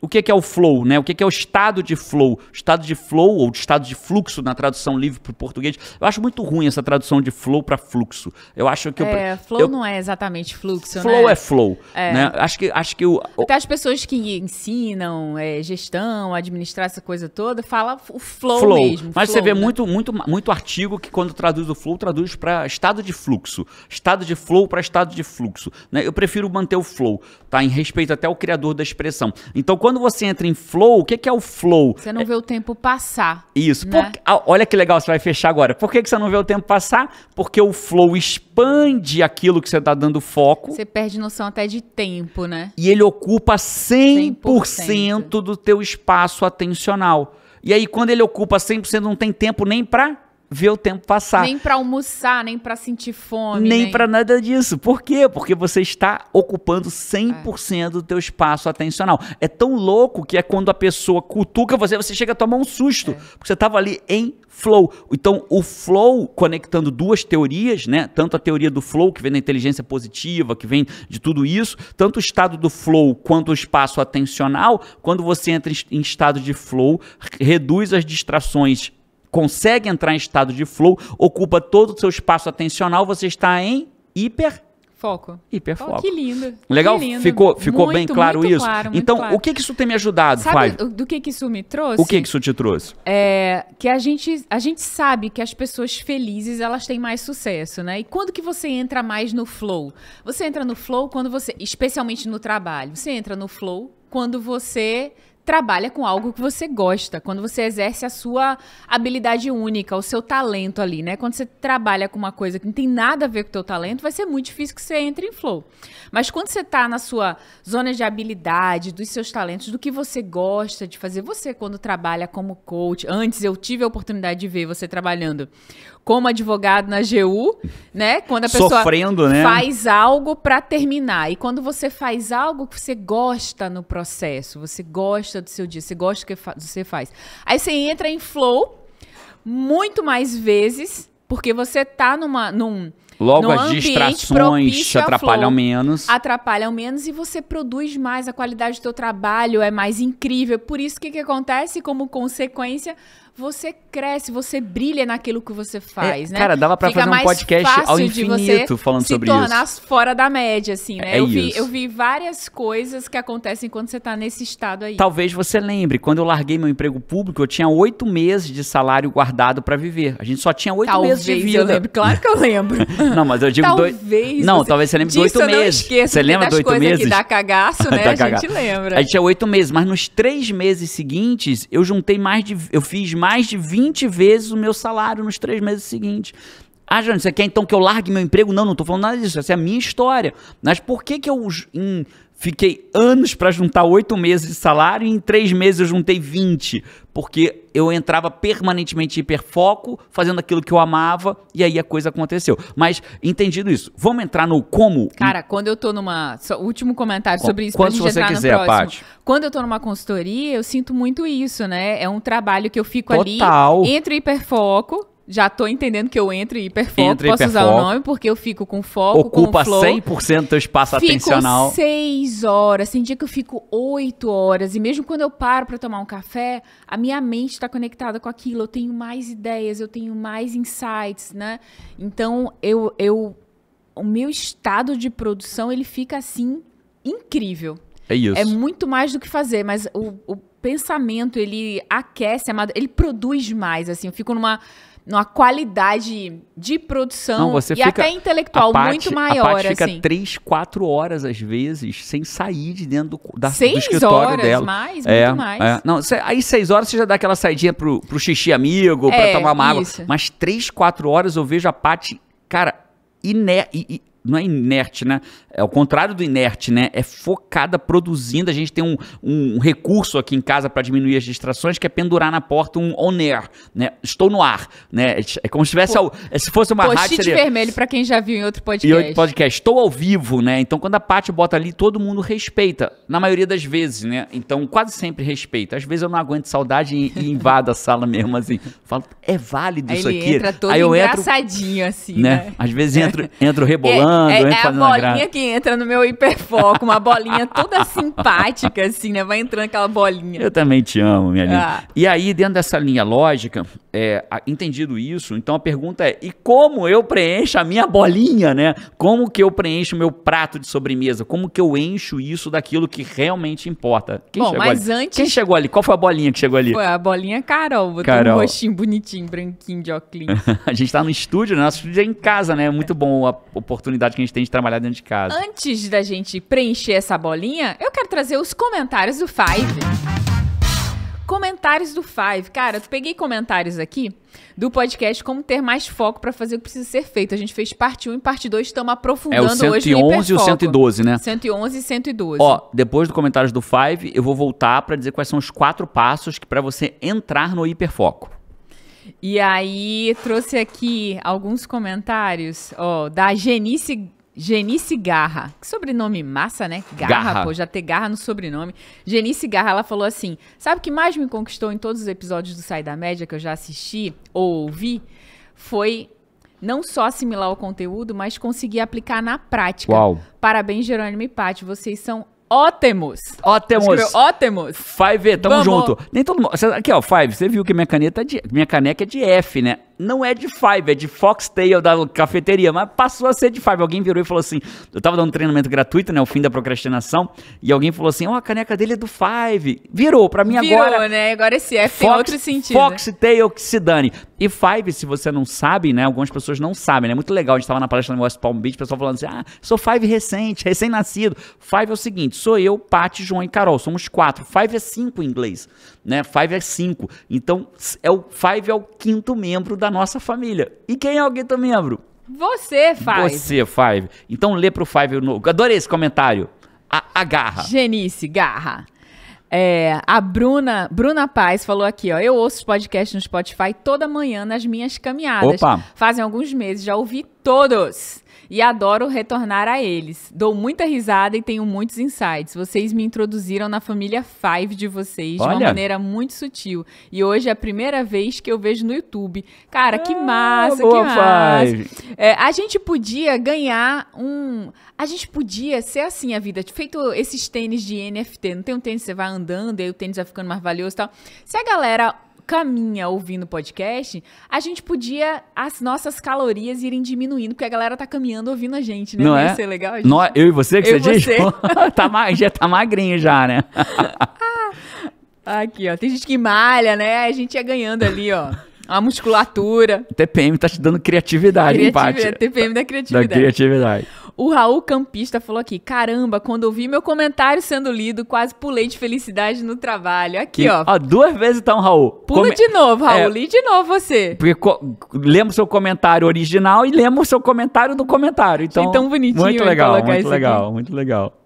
o é que é o flow, né? O é que é o estado de flow? Estado de flow ou estado de fluxo na tradução livre para o português. Eu acho muito ruim essa tradução de flow para fluxo. Eu acho que é, eu, flow eu, não é exatamente fluxo, flow né? é flow, é. né? Acho que acho que o, até as pessoas que ensinam é, gestão, administrar essa coisa toda, fala o flow, flow. mesmo. Mas flow, você vê né? muito muito muito artigo que quando traduz o flow traduz para estado de fluxo, estado de flow para estado de fluxo, né? Eu prefiro manter o flow, tá? Em respeito até ao criador da expressão. Então quando quando você entra em flow, o que, que é o flow? Você não vê o tempo passar. Isso. Né? Por, ah, olha que legal, você vai fechar agora. Por que, que você não vê o tempo passar? Porque o flow expande aquilo que você está dando foco. Você perde noção até de tempo, né? E ele ocupa 100%, 100%. do teu espaço atencional. E aí, quando ele ocupa 100%, não tem tempo nem para ver o tempo passar. Nem para almoçar, nem para sentir fome. Nem, nem... para nada disso. Por quê? Porque você está ocupando 100% é. do teu espaço atencional. É tão louco que é quando a pessoa cutuca você, você chega a tomar um susto, é. porque você estava ali em flow. Então, o flow, conectando duas teorias, né? Tanto a teoria do flow, que vem da inteligência positiva, que vem de tudo isso, tanto o estado do flow quanto o espaço atencional, quando você entra em estado de flow, reduz as distrações consegue entrar em estado de flow, ocupa todo o seu espaço atencional, você está em hiper Foco. Hiperfoco. Oh, que lindo. Legal? Que lindo. Ficou, ficou muito, bem claro isso? Claro, então, claro. o que, que isso tem me ajudado, Sabe do que, que isso me trouxe? O que, que isso te trouxe? É que a gente, a gente sabe que as pessoas felizes, elas têm mais sucesso, né? E quando que você entra mais no flow? Você entra no flow quando você... Especialmente no trabalho. Você entra no flow quando você trabalha com algo que você gosta, quando você exerce a sua habilidade única, o seu talento ali, né? Quando você trabalha com uma coisa que não tem nada a ver com o teu talento, vai ser muito difícil que você entre em flow. Mas quando você está na sua zona de habilidade, dos seus talentos, do que você gosta de fazer, você quando trabalha como coach, antes eu tive a oportunidade de ver você trabalhando como advogado na GU, né? Quando a pessoa Sofrendo, né? faz algo para terminar. E quando você faz algo que você gosta no processo, você gosta do seu dia, você gosta do que você faz. Aí você entra em flow muito mais vezes, porque você tá numa num Logo no as distrações te atrapalham menos. Atrapalham menos e você produz mais, a qualidade do seu trabalho é mais incrível. Por isso que que acontece como consequência, você cresce, você brilha naquilo que você é, faz, é, né? Cara, dava pra Fica fazer um podcast ao infinito falando sobre isso. Se tornar fora da média, assim, né? É eu, vi, eu, vi, várias coisas que acontecem quando você tá nesse estado aí. Talvez você lembre, quando eu larguei meu emprego público, eu tinha oito meses de salário guardado para viver. A gente só tinha oito meses de vida. eu lembro, claro que eu lembro. não, mas eu digo talvez dois... Não, você... talvez você lembre de oito meses. Esqueço, você lembra de oito meses? que dá cagaço, né? dá a gente cagaço. lembra. A gente tinha oito meses, mas nos três meses seguintes, eu juntei mais de... Eu fiz mais de 20 vezes o meu salário nos três meses seguintes. Ah, Jânio, você quer então que eu largue meu emprego? Não, não estou falando nada disso. Essa é a minha história. Mas por que, que eu fiquei anos para juntar oito meses de salário e em três meses eu juntei 20? Porque eu entrava permanentemente em hiperfoco, fazendo aquilo que eu amava, e aí a coisa aconteceu. Mas, entendido isso, vamos entrar no como. Cara, quando eu tô numa. Só, último comentário sobre isso, quando pra gente você quiser, no Paty. Quando eu tô numa consultoria, eu sinto muito isso, né? É um trabalho que eu fico Total. ali entre hiperfoco já tô entendendo que eu entro e hiperfoco, Entra posso hiperfoco. usar o nome, porque eu fico com foco, Ocupa com flow. Ocupa 100% do espaço fico atencional. seis horas, tem dia que eu fico oito horas, e mesmo quando eu paro para tomar um café, a minha mente está conectada com aquilo, eu tenho mais ideias, eu tenho mais insights, né? Então, eu, eu o meu estado de produção, ele fica, assim, incrível. É isso. É muito mais do que fazer, mas o, o pensamento, ele aquece, é ele produz mais, assim, eu fico numa numa qualidade de produção Não, e fica, até intelectual parte, muito maior. A parte fica assim. três, quatro horas, às vezes, sem sair de dentro do, da, seis do escritório horas, dela. mais, é, mais. É. Não, cê, aí seis horas você já dá aquela saidinha pro, pro xixi amigo, é, pra tomar uma água. Mas três, quatro horas eu vejo a parte cara, iné, i, i, não é inerte, né? É ao contrário do inerte, né? É focada, produzindo. A gente tem um, um recurso aqui em casa para diminuir as distrações, que é pendurar na porta um on air, né? Estou no ar, né? É, é como se tivesse, Pô, ao, é se fosse uma rádio seria... vermelho para quem já viu em outro podcast. outro podcast. Estou ao vivo, né? Então, quando a Paty bota ali, todo mundo respeita. Na maioria das vezes, né? Então, quase sempre respeita. Às vezes eu não aguento saudade e, e invado a sala mesmo, assim. Falo, é válido Aí isso aqui. Aí eu entro todo engraçadinho, assim, né? né? Às vezes entro, entro é, rebolando. É, falando, é, é a bolinha que entra no meu hiperfoco, uma bolinha toda simpática, assim, né? Vai entrando aquela bolinha. Eu também te amo, minha linda. Ah. E aí, dentro dessa linha lógica, é, entendido isso, então a pergunta é: e como eu preencho a minha bolinha, né? Como que eu preencho o meu prato de sobremesa? Como que eu encho isso daquilo que realmente importa? Quem Bom, mas ali? antes. Quem chegou ali? Qual foi a bolinha que chegou ali? Foi a bolinha Carol, botou Carol. um rostinho bonitinho, branquinho de óculos. a gente tá no estúdio, né? Nosso estúdio é em casa, né? É muito bom a oportunidade oportunidade que a gente tem de trabalhar dentro de casa. Antes da gente preencher essa bolinha, eu quero trazer os comentários do Five comentários do Five. Cara, eu peguei comentários aqui do podcast Como Ter Mais Foco para Fazer o que Precisa Ser Feito. A gente fez parte 1 e parte 2, estamos é, aprofundando hoje É o 111 e o 112, né? 111 e 112. Ó, depois do comentários do Five, eu vou voltar para dizer quais são os quatro passos para você entrar no hiperfoco. E aí trouxe aqui alguns comentários, ó, da Genice Genice Garra. Que sobrenome massa, né? Garra, garra, pô, já ter garra no sobrenome. Genice Garra, ela falou assim: sabe o que mais me conquistou em todos os episódios do Sai da Média que eu já assisti ou ouvi? Foi não só assimilar o conteúdo, mas conseguir aplicar na prática. Uau. Parabéns, Jerônimo e Paty. Vocês são Ótemos. Ótemos. Ótemos. Five, tamo Vamos. junto. Nem todo mundo. Aqui, ó, Five, você viu que minha caneta é de, minha caneca é de F, né? não é de Five, é de Foxtail da cafeteria, mas passou a ser de Five. Alguém virou e falou assim: eu tava dando um treinamento gratuito, né? O fim da procrastinação, e alguém falou assim: ó, oh, a caneca dele é do Five. Virou, pra mim virou, agora. Virou, né? Agora esse é Fox, outro sentido. Foxtail que se dane. E Five, se você não sabe, né? Algumas pessoas não sabem, né? Muito legal, a gente tava na palestra no West Palm Beach, o pessoal falando assim: ah, sou Five recente, recém-nascido. Five é o seguinte: sou eu, Paty, João e Carol, somos quatro. Five é cinco em inglês, né? Five é cinco. Então, é o Five é o quinto membro da nossa família. E quem é o Gueto membro? Você, Five. Você, Five. Então lê pro Five. No... Adorei esse comentário. A, a garra. Genice, garra. É, a Bruna, Bruna Paz falou aqui, ó. Eu ouço os podcasts no Spotify toda manhã nas minhas caminhadas. Opa. Fazem alguns meses, já ouvi todos e adoro retornar a eles. Dou muita risada e tenho muitos insights. Vocês me introduziram na família Five de vocês Olha. de uma maneira muito sutil. E hoje é a primeira vez que eu vejo no YouTube. Cara, que ah, massa, ah, boa, que massa. É, a gente podia ganhar um. A gente podia ser assim a vida. Feito esses tênis de NFT. Não tem um tênis que você vai andando e aí o tênis vai ficando mais valioso e tal. Se a galera caminha ouvindo podcast, a gente podia as nossas calorias irem diminuindo, porque a galera tá caminhando ouvindo a gente, né? Não, é? ser legal. Gente... Não, eu e você que eu você diz? tá, já tá magrinho já, né? Ah, aqui, ó. Tem gente que malha, né? A gente ia ganhando ali, ó. A musculatura. TPM tá te dando criatividade, Criativ... empate. TPM da criatividade. Da criatividade. O Raul Campista falou aqui: caramba, quando eu vi meu comentário sendo lido, quase pulei de felicidade no trabalho. Aqui, e, ó. ó. Duas vezes então, Raul. Pula Come... de novo, Raul. É... Li de novo você. Porque co... lemos seu comentário original e lemos seu comentário do comentário. Então, Achei tão bonitinho. Muito legal, muito legal, aqui. muito legal.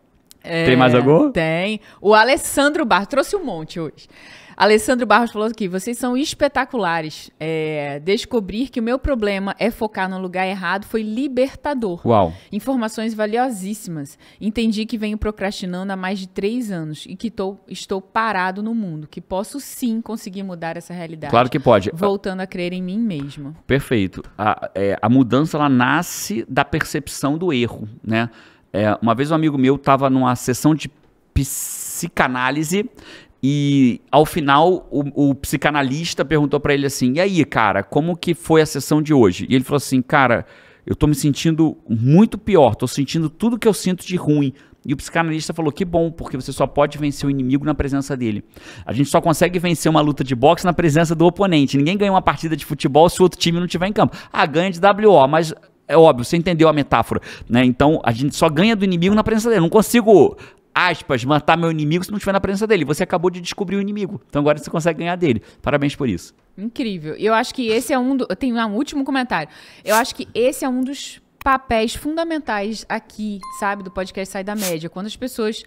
É, tem mais algum? Tem. O Alessandro Bar trouxe um monte hoje. Alessandro Barros falou aqui: vocês são espetaculares. É, descobrir que o meu problema é focar no lugar errado foi libertador. Uau. Informações valiosíssimas. Entendi que venho procrastinando há mais de três anos e que tô, estou parado no mundo, que posso sim conseguir mudar essa realidade. Claro que pode. Voltando a crer em mim mesmo. Perfeito. A, é, a mudança ela nasce da percepção do erro, né? É, uma vez um amigo meu estava numa sessão de psicanálise e ao final, o, o psicanalista perguntou para ele assim: e aí, cara, como que foi a sessão de hoje? E ele falou assim: cara, eu tô me sentindo muito pior, tô sentindo tudo que eu sinto de ruim. E o psicanalista falou: que bom, porque você só pode vencer o inimigo na presença dele. A gente só consegue vencer uma luta de boxe na presença do oponente. Ninguém ganha uma partida de futebol se o outro time não tiver em campo. Ah, ganha de WO, mas é óbvio, você entendeu a metáfora, né? Então a gente só ganha do inimigo na presença dele. Eu não consigo aspas, matar meu inimigo se não estiver na presença dele. Você acabou de descobrir o inimigo. Então agora você consegue ganhar dele. Parabéns por isso. Incrível. Eu acho que esse é um do. tenho um último comentário. Eu acho que esse é um dos papéis fundamentais aqui, sabe, do podcast Sai da Média. Quando as pessoas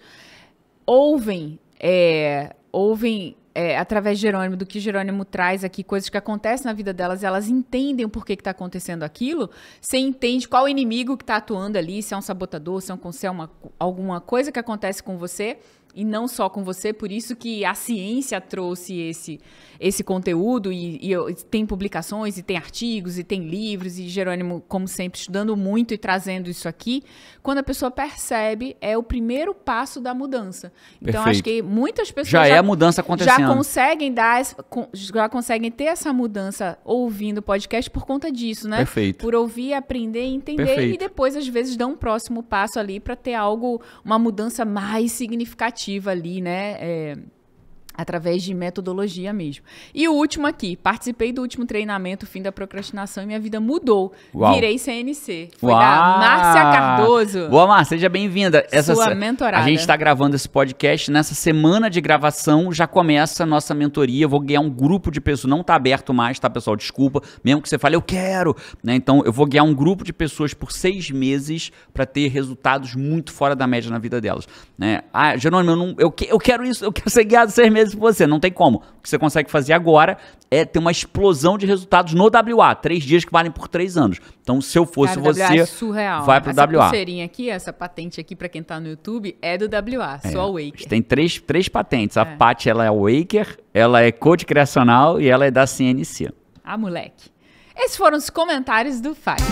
ouvem. É, ouvem é, através de Jerônimo, do que Jerônimo traz aqui, coisas que acontecem na vida delas, elas entendem o porquê que está acontecendo aquilo, você entende qual o inimigo que está atuando ali, se é um sabotador, se é, um, conselho é uma, alguma coisa que acontece com você, e não só com você, por isso que a ciência trouxe esse, esse conteúdo e, e, tem publicações e tem artigos e tem livros e Jerônimo, como sempre, estudando muito e trazendo isso aqui. Quando a pessoa percebe, é o primeiro passo da mudança. Então acho que muitas pessoas já, já, é a mudança acontecendo. Já conseguem dar, já conseguem ter essa mudança ouvindo podcast por conta disso, né? Perfeito. Por ouvir, aprender, entender Perfeito. e depois às vezes dão um próximo passo ali para ter algo, uma mudança mais significativa ali, né? É, através de metodologia mesmo. E o último aqui, participei do último treinamento, fim da procrastinação e minha vida mudou. Uau. Virei CNC. Foi Uau. da Márcia Cardoso. Boa, Márcia, seja bem-vinda. Essa Sua mentorada. A gente está gravando esse podcast nessa semana de gravação, já começa a nossa mentoria. Eu vou guiar um grupo de pessoas, não está aberto mais, tá, pessoal? Desculpa, mesmo que você fale eu quero, né? Então, eu vou guiar um grupo de pessoas por seis meses para ter resultados muito fora da média na vida delas, né? Ah, Jerônimo, eu não eu, eu quero isso, eu quero ser guiado seis meses de você, não tem como. O que você consegue fazer agora é ter uma explosão de resultados no WA, três dias que valem por três anos. Então, se eu fosse Cara, é você, WA é surreal. vai pro essa WA. Essa pulseirinha aqui, essa patente aqui para quem tá no YouTube é do WA, é. só Waker. Tem três, três patentes. A é. Pat, ela é Waker, ela é coach criacional e ela é da CNC. Ah, moleque. Esses foram os comentários do Fábio.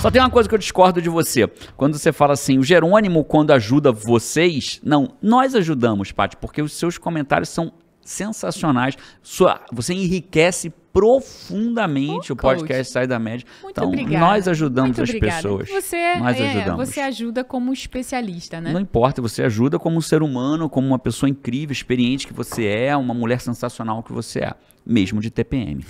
Só tem uma coisa que eu discordo de você. Quando você fala assim, o Jerônimo, quando ajuda vocês, não, nós ajudamos, Paty, porque os seus comentários são sensacionais. Sua, você enriquece profundamente o, o podcast Sai da Média. Muito então, obrigada. nós ajudamos Muito as obrigada. pessoas. Você, nós é, ajudamos. você ajuda como especialista, né? Não importa, você ajuda como um ser humano, como uma pessoa incrível, experiente que você é, uma mulher sensacional que você é, mesmo de TPM.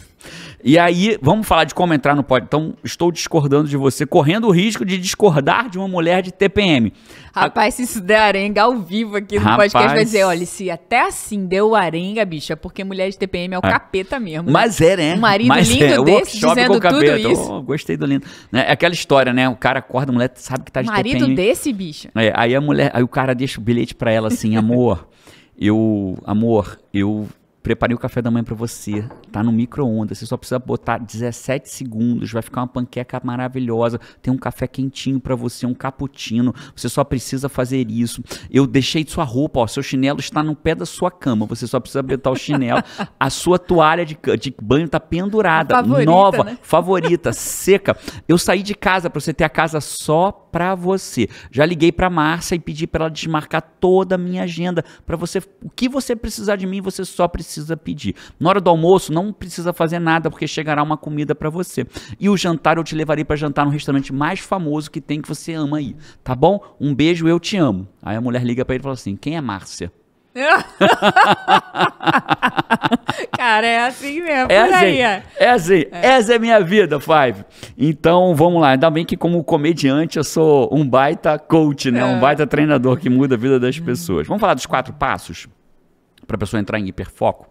E aí, vamos falar de como entrar no podcast. Então, estou discordando de você, correndo o risco de discordar de uma mulher de TPM. Rapaz, se isso der arenga ao vivo aqui no Rapaz, podcast, vai dizer, olha, se até assim deu arenga, bicha é porque mulher de TPM é o é. capeta mesmo. Né? Mas né? é é, Um marido Mas, lindo é, desse dizendo com tudo isso. Oh, gostei do lindo. Né, é aquela história, né? O cara acorda, a mulher sabe que tá de Marido desse, bicho. É, aí a mulher, aí o cara deixa o bilhete pra ela assim, amor, eu, amor, eu Preparei o café da manhã para você. Tá no micro-ondas. Você só precisa botar 17 segundos. Vai ficar uma panqueca maravilhosa. Tem um café quentinho para você, um cappuccino. Você só precisa fazer isso. Eu deixei sua roupa, ó. Seu chinelo está no pé da sua cama. Você só precisa botar o chinelo. A sua toalha de, de banho tá pendurada. Favorita, nova, né? favorita, seca. Eu saí de casa para você ter a casa só para você. Já liguei para Márcia e pedi para ela desmarcar toda a minha agenda para você, o que você precisar de mim, você só precisa pedir. Na hora do almoço não precisa fazer nada porque chegará uma comida para você. E o jantar eu te levarei para jantar no restaurante mais famoso que tem que você ama aí, tá bom? Um beijo, eu te amo. Aí a mulher liga para ele e fala assim: "Quem é Márcia?" Cara, é assim mesmo. É assim, é. é. assim. É. Essa é minha vida, Five. Então, vamos lá. Ainda bem que como comediante eu sou um baita coach, né? É. Um baita treinador que muda a vida das pessoas. Vamos falar dos quatro passos para a pessoa entrar em hiperfoco.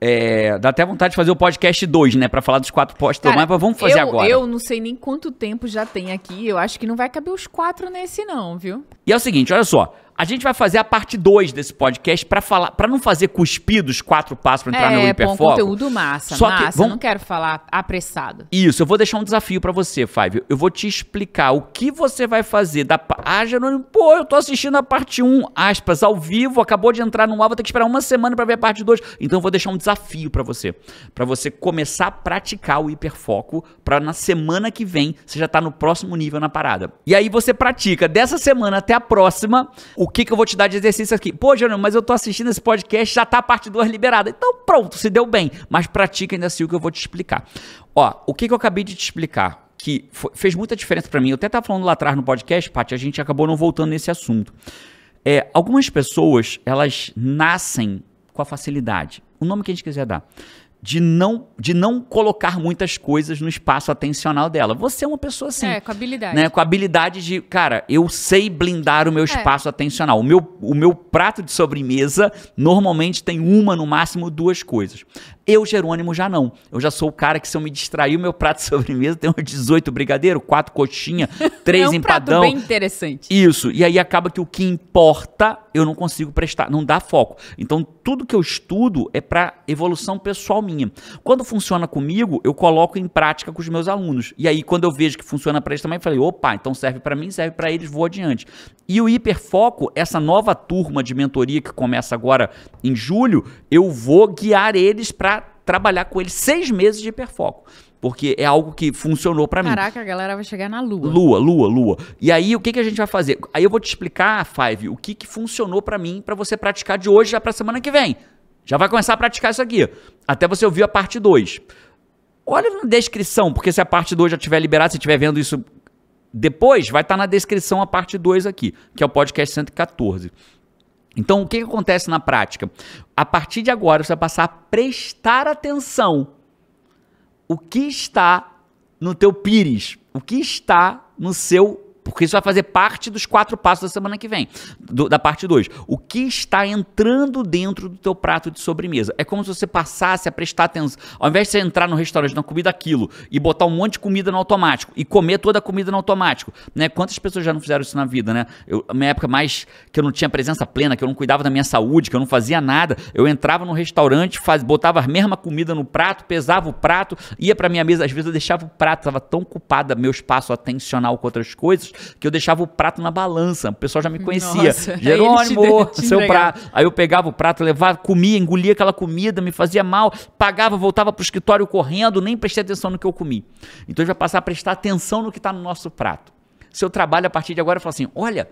É, dá até vontade de fazer o podcast 2, né? Pra falar dos quatro postos, mas vamos fazer eu, agora. Eu não sei nem quanto tempo já tem aqui. Eu acho que não vai caber os quatro nesse, não, viu? E é o seguinte, olha só a gente vai fazer a parte 2 desse podcast para falar, para não fazer cuspidos quatro passos para entrar é, no hiperfoco. É, conteúdo massa, Só massa, que, vamos... não quero falar apressado. Isso, eu vou deixar um desafio para você, Fábio. Eu vou te explicar o que você vai fazer da Ah, Jerônimo, pô, eu tô assistindo a parte 1, um, aspas, ao vivo, acabou de entrar no ar, vou ter que esperar uma semana para ver a parte 2. Então eu vou deixar um desafio para você, para você começar a praticar o hiperfoco para na semana que vem você já tá no próximo nível na parada. E aí você pratica dessa semana até a próxima o que, que eu vou te dar de exercício aqui. Pô, Júnior, mas eu tô assistindo esse podcast, já tá a parte 2 liberada. Então pronto, se deu bem. Mas pratica ainda assim o que eu vou te explicar. Ó, o que, que eu acabei de te explicar, que foi, fez muita diferença para mim. Eu até tava falando lá atrás no podcast, Paty, a gente acabou não voltando nesse assunto. É, algumas pessoas, elas nascem com a facilidade. O nome que a gente quiser dar de não, de não colocar muitas coisas no espaço atencional dela. Você é uma pessoa assim. É, com habilidade. Né, com habilidade de, cara, eu sei blindar o meu é. espaço é. atencional. O meu, o meu prato de sobremesa normalmente tem uma, no máximo duas coisas. Eu, Jerônimo, já não. Eu já sou o cara que, se eu me distrair, o meu prato de sobremesa tem uns 18 brigadeiro, quatro coxinha, três é um empadão. Prato bem interessante. Isso. E aí acaba que o que importa eu não consigo prestar, não dá foco. Então tudo que eu estudo é para evolução pessoal minha. Quando funciona comigo, eu coloco em prática com os meus alunos. E aí, quando eu vejo que funciona para eles também, eu falei, opa, então serve para mim, serve para eles, vou adiante. E o hiperfoco, essa nova turma de mentoria que começa agora em julho, eu vou guiar eles para trabalhar com eles seis meses de hiperfoco. Porque é algo que funcionou para mim. Caraca, a galera vai chegar na lua. Lua, lua, lua. E aí, o que, que a gente vai fazer? Aí eu vou te explicar, Five, o que, que funcionou para mim para você praticar de hoje já pra semana que vem. Já vai começar a praticar isso aqui. Até você ouvir a parte 2. Olha na descrição, porque se a parte 2 já estiver liberada, se estiver vendo isso depois, vai estar tá na descrição a parte 2 aqui, que é o podcast 114. Então, o que, que acontece na prática? A partir de agora, você vai passar a prestar atenção o que está no teu pires, o que está no seu porque isso vai fazer parte dos quatro passos da semana que vem, do, da parte 2. O que está entrando dentro do teu prato de sobremesa? É como se você passasse a prestar atenção. Ao invés de você entrar no restaurante na comida aquilo e botar um monte de comida no automático e comer toda a comida no automático, né? Quantas pessoas já não fizeram isso na vida, né? Eu, minha época mais que eu não tinha presença plena, que eu não cuidava da minha saúde, que eu não fazia nada, eu entrava no restaurante, faz, botava a mesma comida no prato, pesava o prato, ia para minha mesa, às vezes eu deixava o prato, estava tão ocupada meu espaço atencional com outras coisas que eu deixava o prato na balança. O pessoal já me conhecia. Nossa, Jerônimo, te, te seu prato. Aí eu pegava o prato, levava, comia, engolia aquela comida, me fazia mal, pagava, voltava pro escritório correndo, nem prestei atenção no que eu comi. Então eu já passar a prestar atenção no que está no nosso prato. Seu trabalho a partir de agora é falar assim: olha,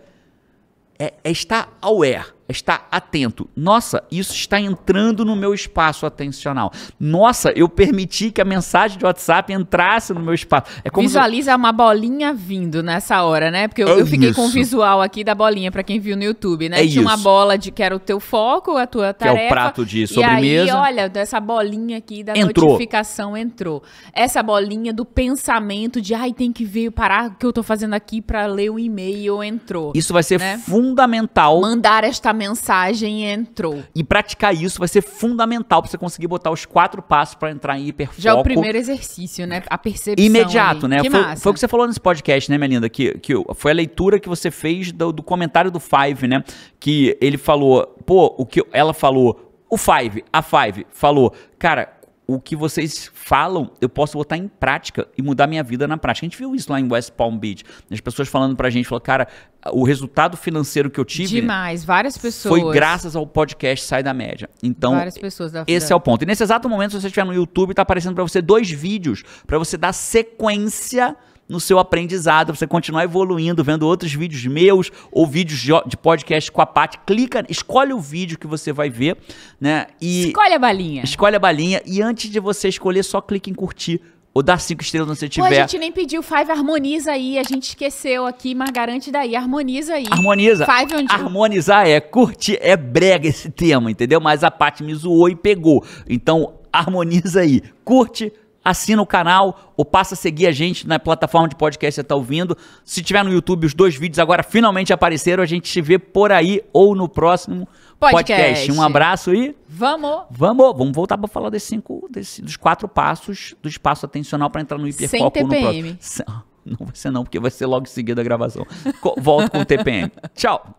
é, é estar aware está atento. Nossa, isso está entrando no meu espaço atencional. Nossa, eu permiti que a mensagem de WhatsApp entrasse no meu espaço. É Visualiza eu... uma bolinha vindo nessa hora, né? Porque eu, é eu fiquei isso. com o visual aqui da bolinha, para quem viu no YouTube, né? É Tinha isso. uma bola de que era o teu foco, a tua tarefa. Que é o prato de sobremesa. E aí, olha, dessa bolinha aqui da entrou. notificação entrou. Essa bolinha do pensamento de, ai, tem que ver, parar o que eu tô fazendo aqui para ler o e-mail entrou. Isso vai ser né? fundamental. Mandar esta mensagem mensagem entrou. E praticar isso vai ser fundamental para você conseguir botar os quatro passos para entrar em hiperfoco. Já é o primeiro exercício, né? A percepção. Imediato, né? Foi, foi, o que você falou nesse podcast, né, minha linda? Que, que foi a leitura que você fez do, do comentário do Five, né? Que ele falou, pô, o que ela falou, o Five, a Five, falou, cara, o que vocês falam, eu posso botar em prática e mudar minha vida na prática. A gente viu isso lá em West Palm Beach. As pessoas falando pra gente, falou, cara, o resultado financeiro que eu tive. Demais, várias pessoas. Foi graças ao podcast Sai da Média. Então, várias pessoas da esse é o ponto. E nesse exato momento, se você estiver no YouTube, tá aparecendo para você dois vídeos para você dar sequência no seu aprendizado, você continuar evoluindo, vendo outros vídeos meus ou vídeos de podcast com a Paty. Clica, escolhe o vídeo que você vai ver, né? E escolhe a balinha. Escolhe a balinha e antes de você escolher, só clique em curtir ou dar cinco estrelas onde você tiver. Pô, a gente nem pediu Five Harmoniza aí, a gente esqueceu aqui, mas garante daí, harmoniza aí. Harmoniza. Five onde... Harmonizar é curtir, é brega esse tema, entendeu? Mas a Paty me zoou e pegou. Então, harmoniza aí. Curte, assina o canal ou passa a seguir a gente na plataforma de podcast que você está ouvindo. Se tiver no YouTube, os dois vídeos agora finalmente apareceram. A gente se vê por aí ou no próximo podcast. podcast. Um abraço e. Vamos! Vamos! Vamos voltar para falar desses cinco, desse, dos quatro passos do espaço atencional para entrar no hiperfoco Sem TPM. no próximo. Não vai ser não, porque vai ser logo em seguida a gravação. Volto com o TPM. Tchau!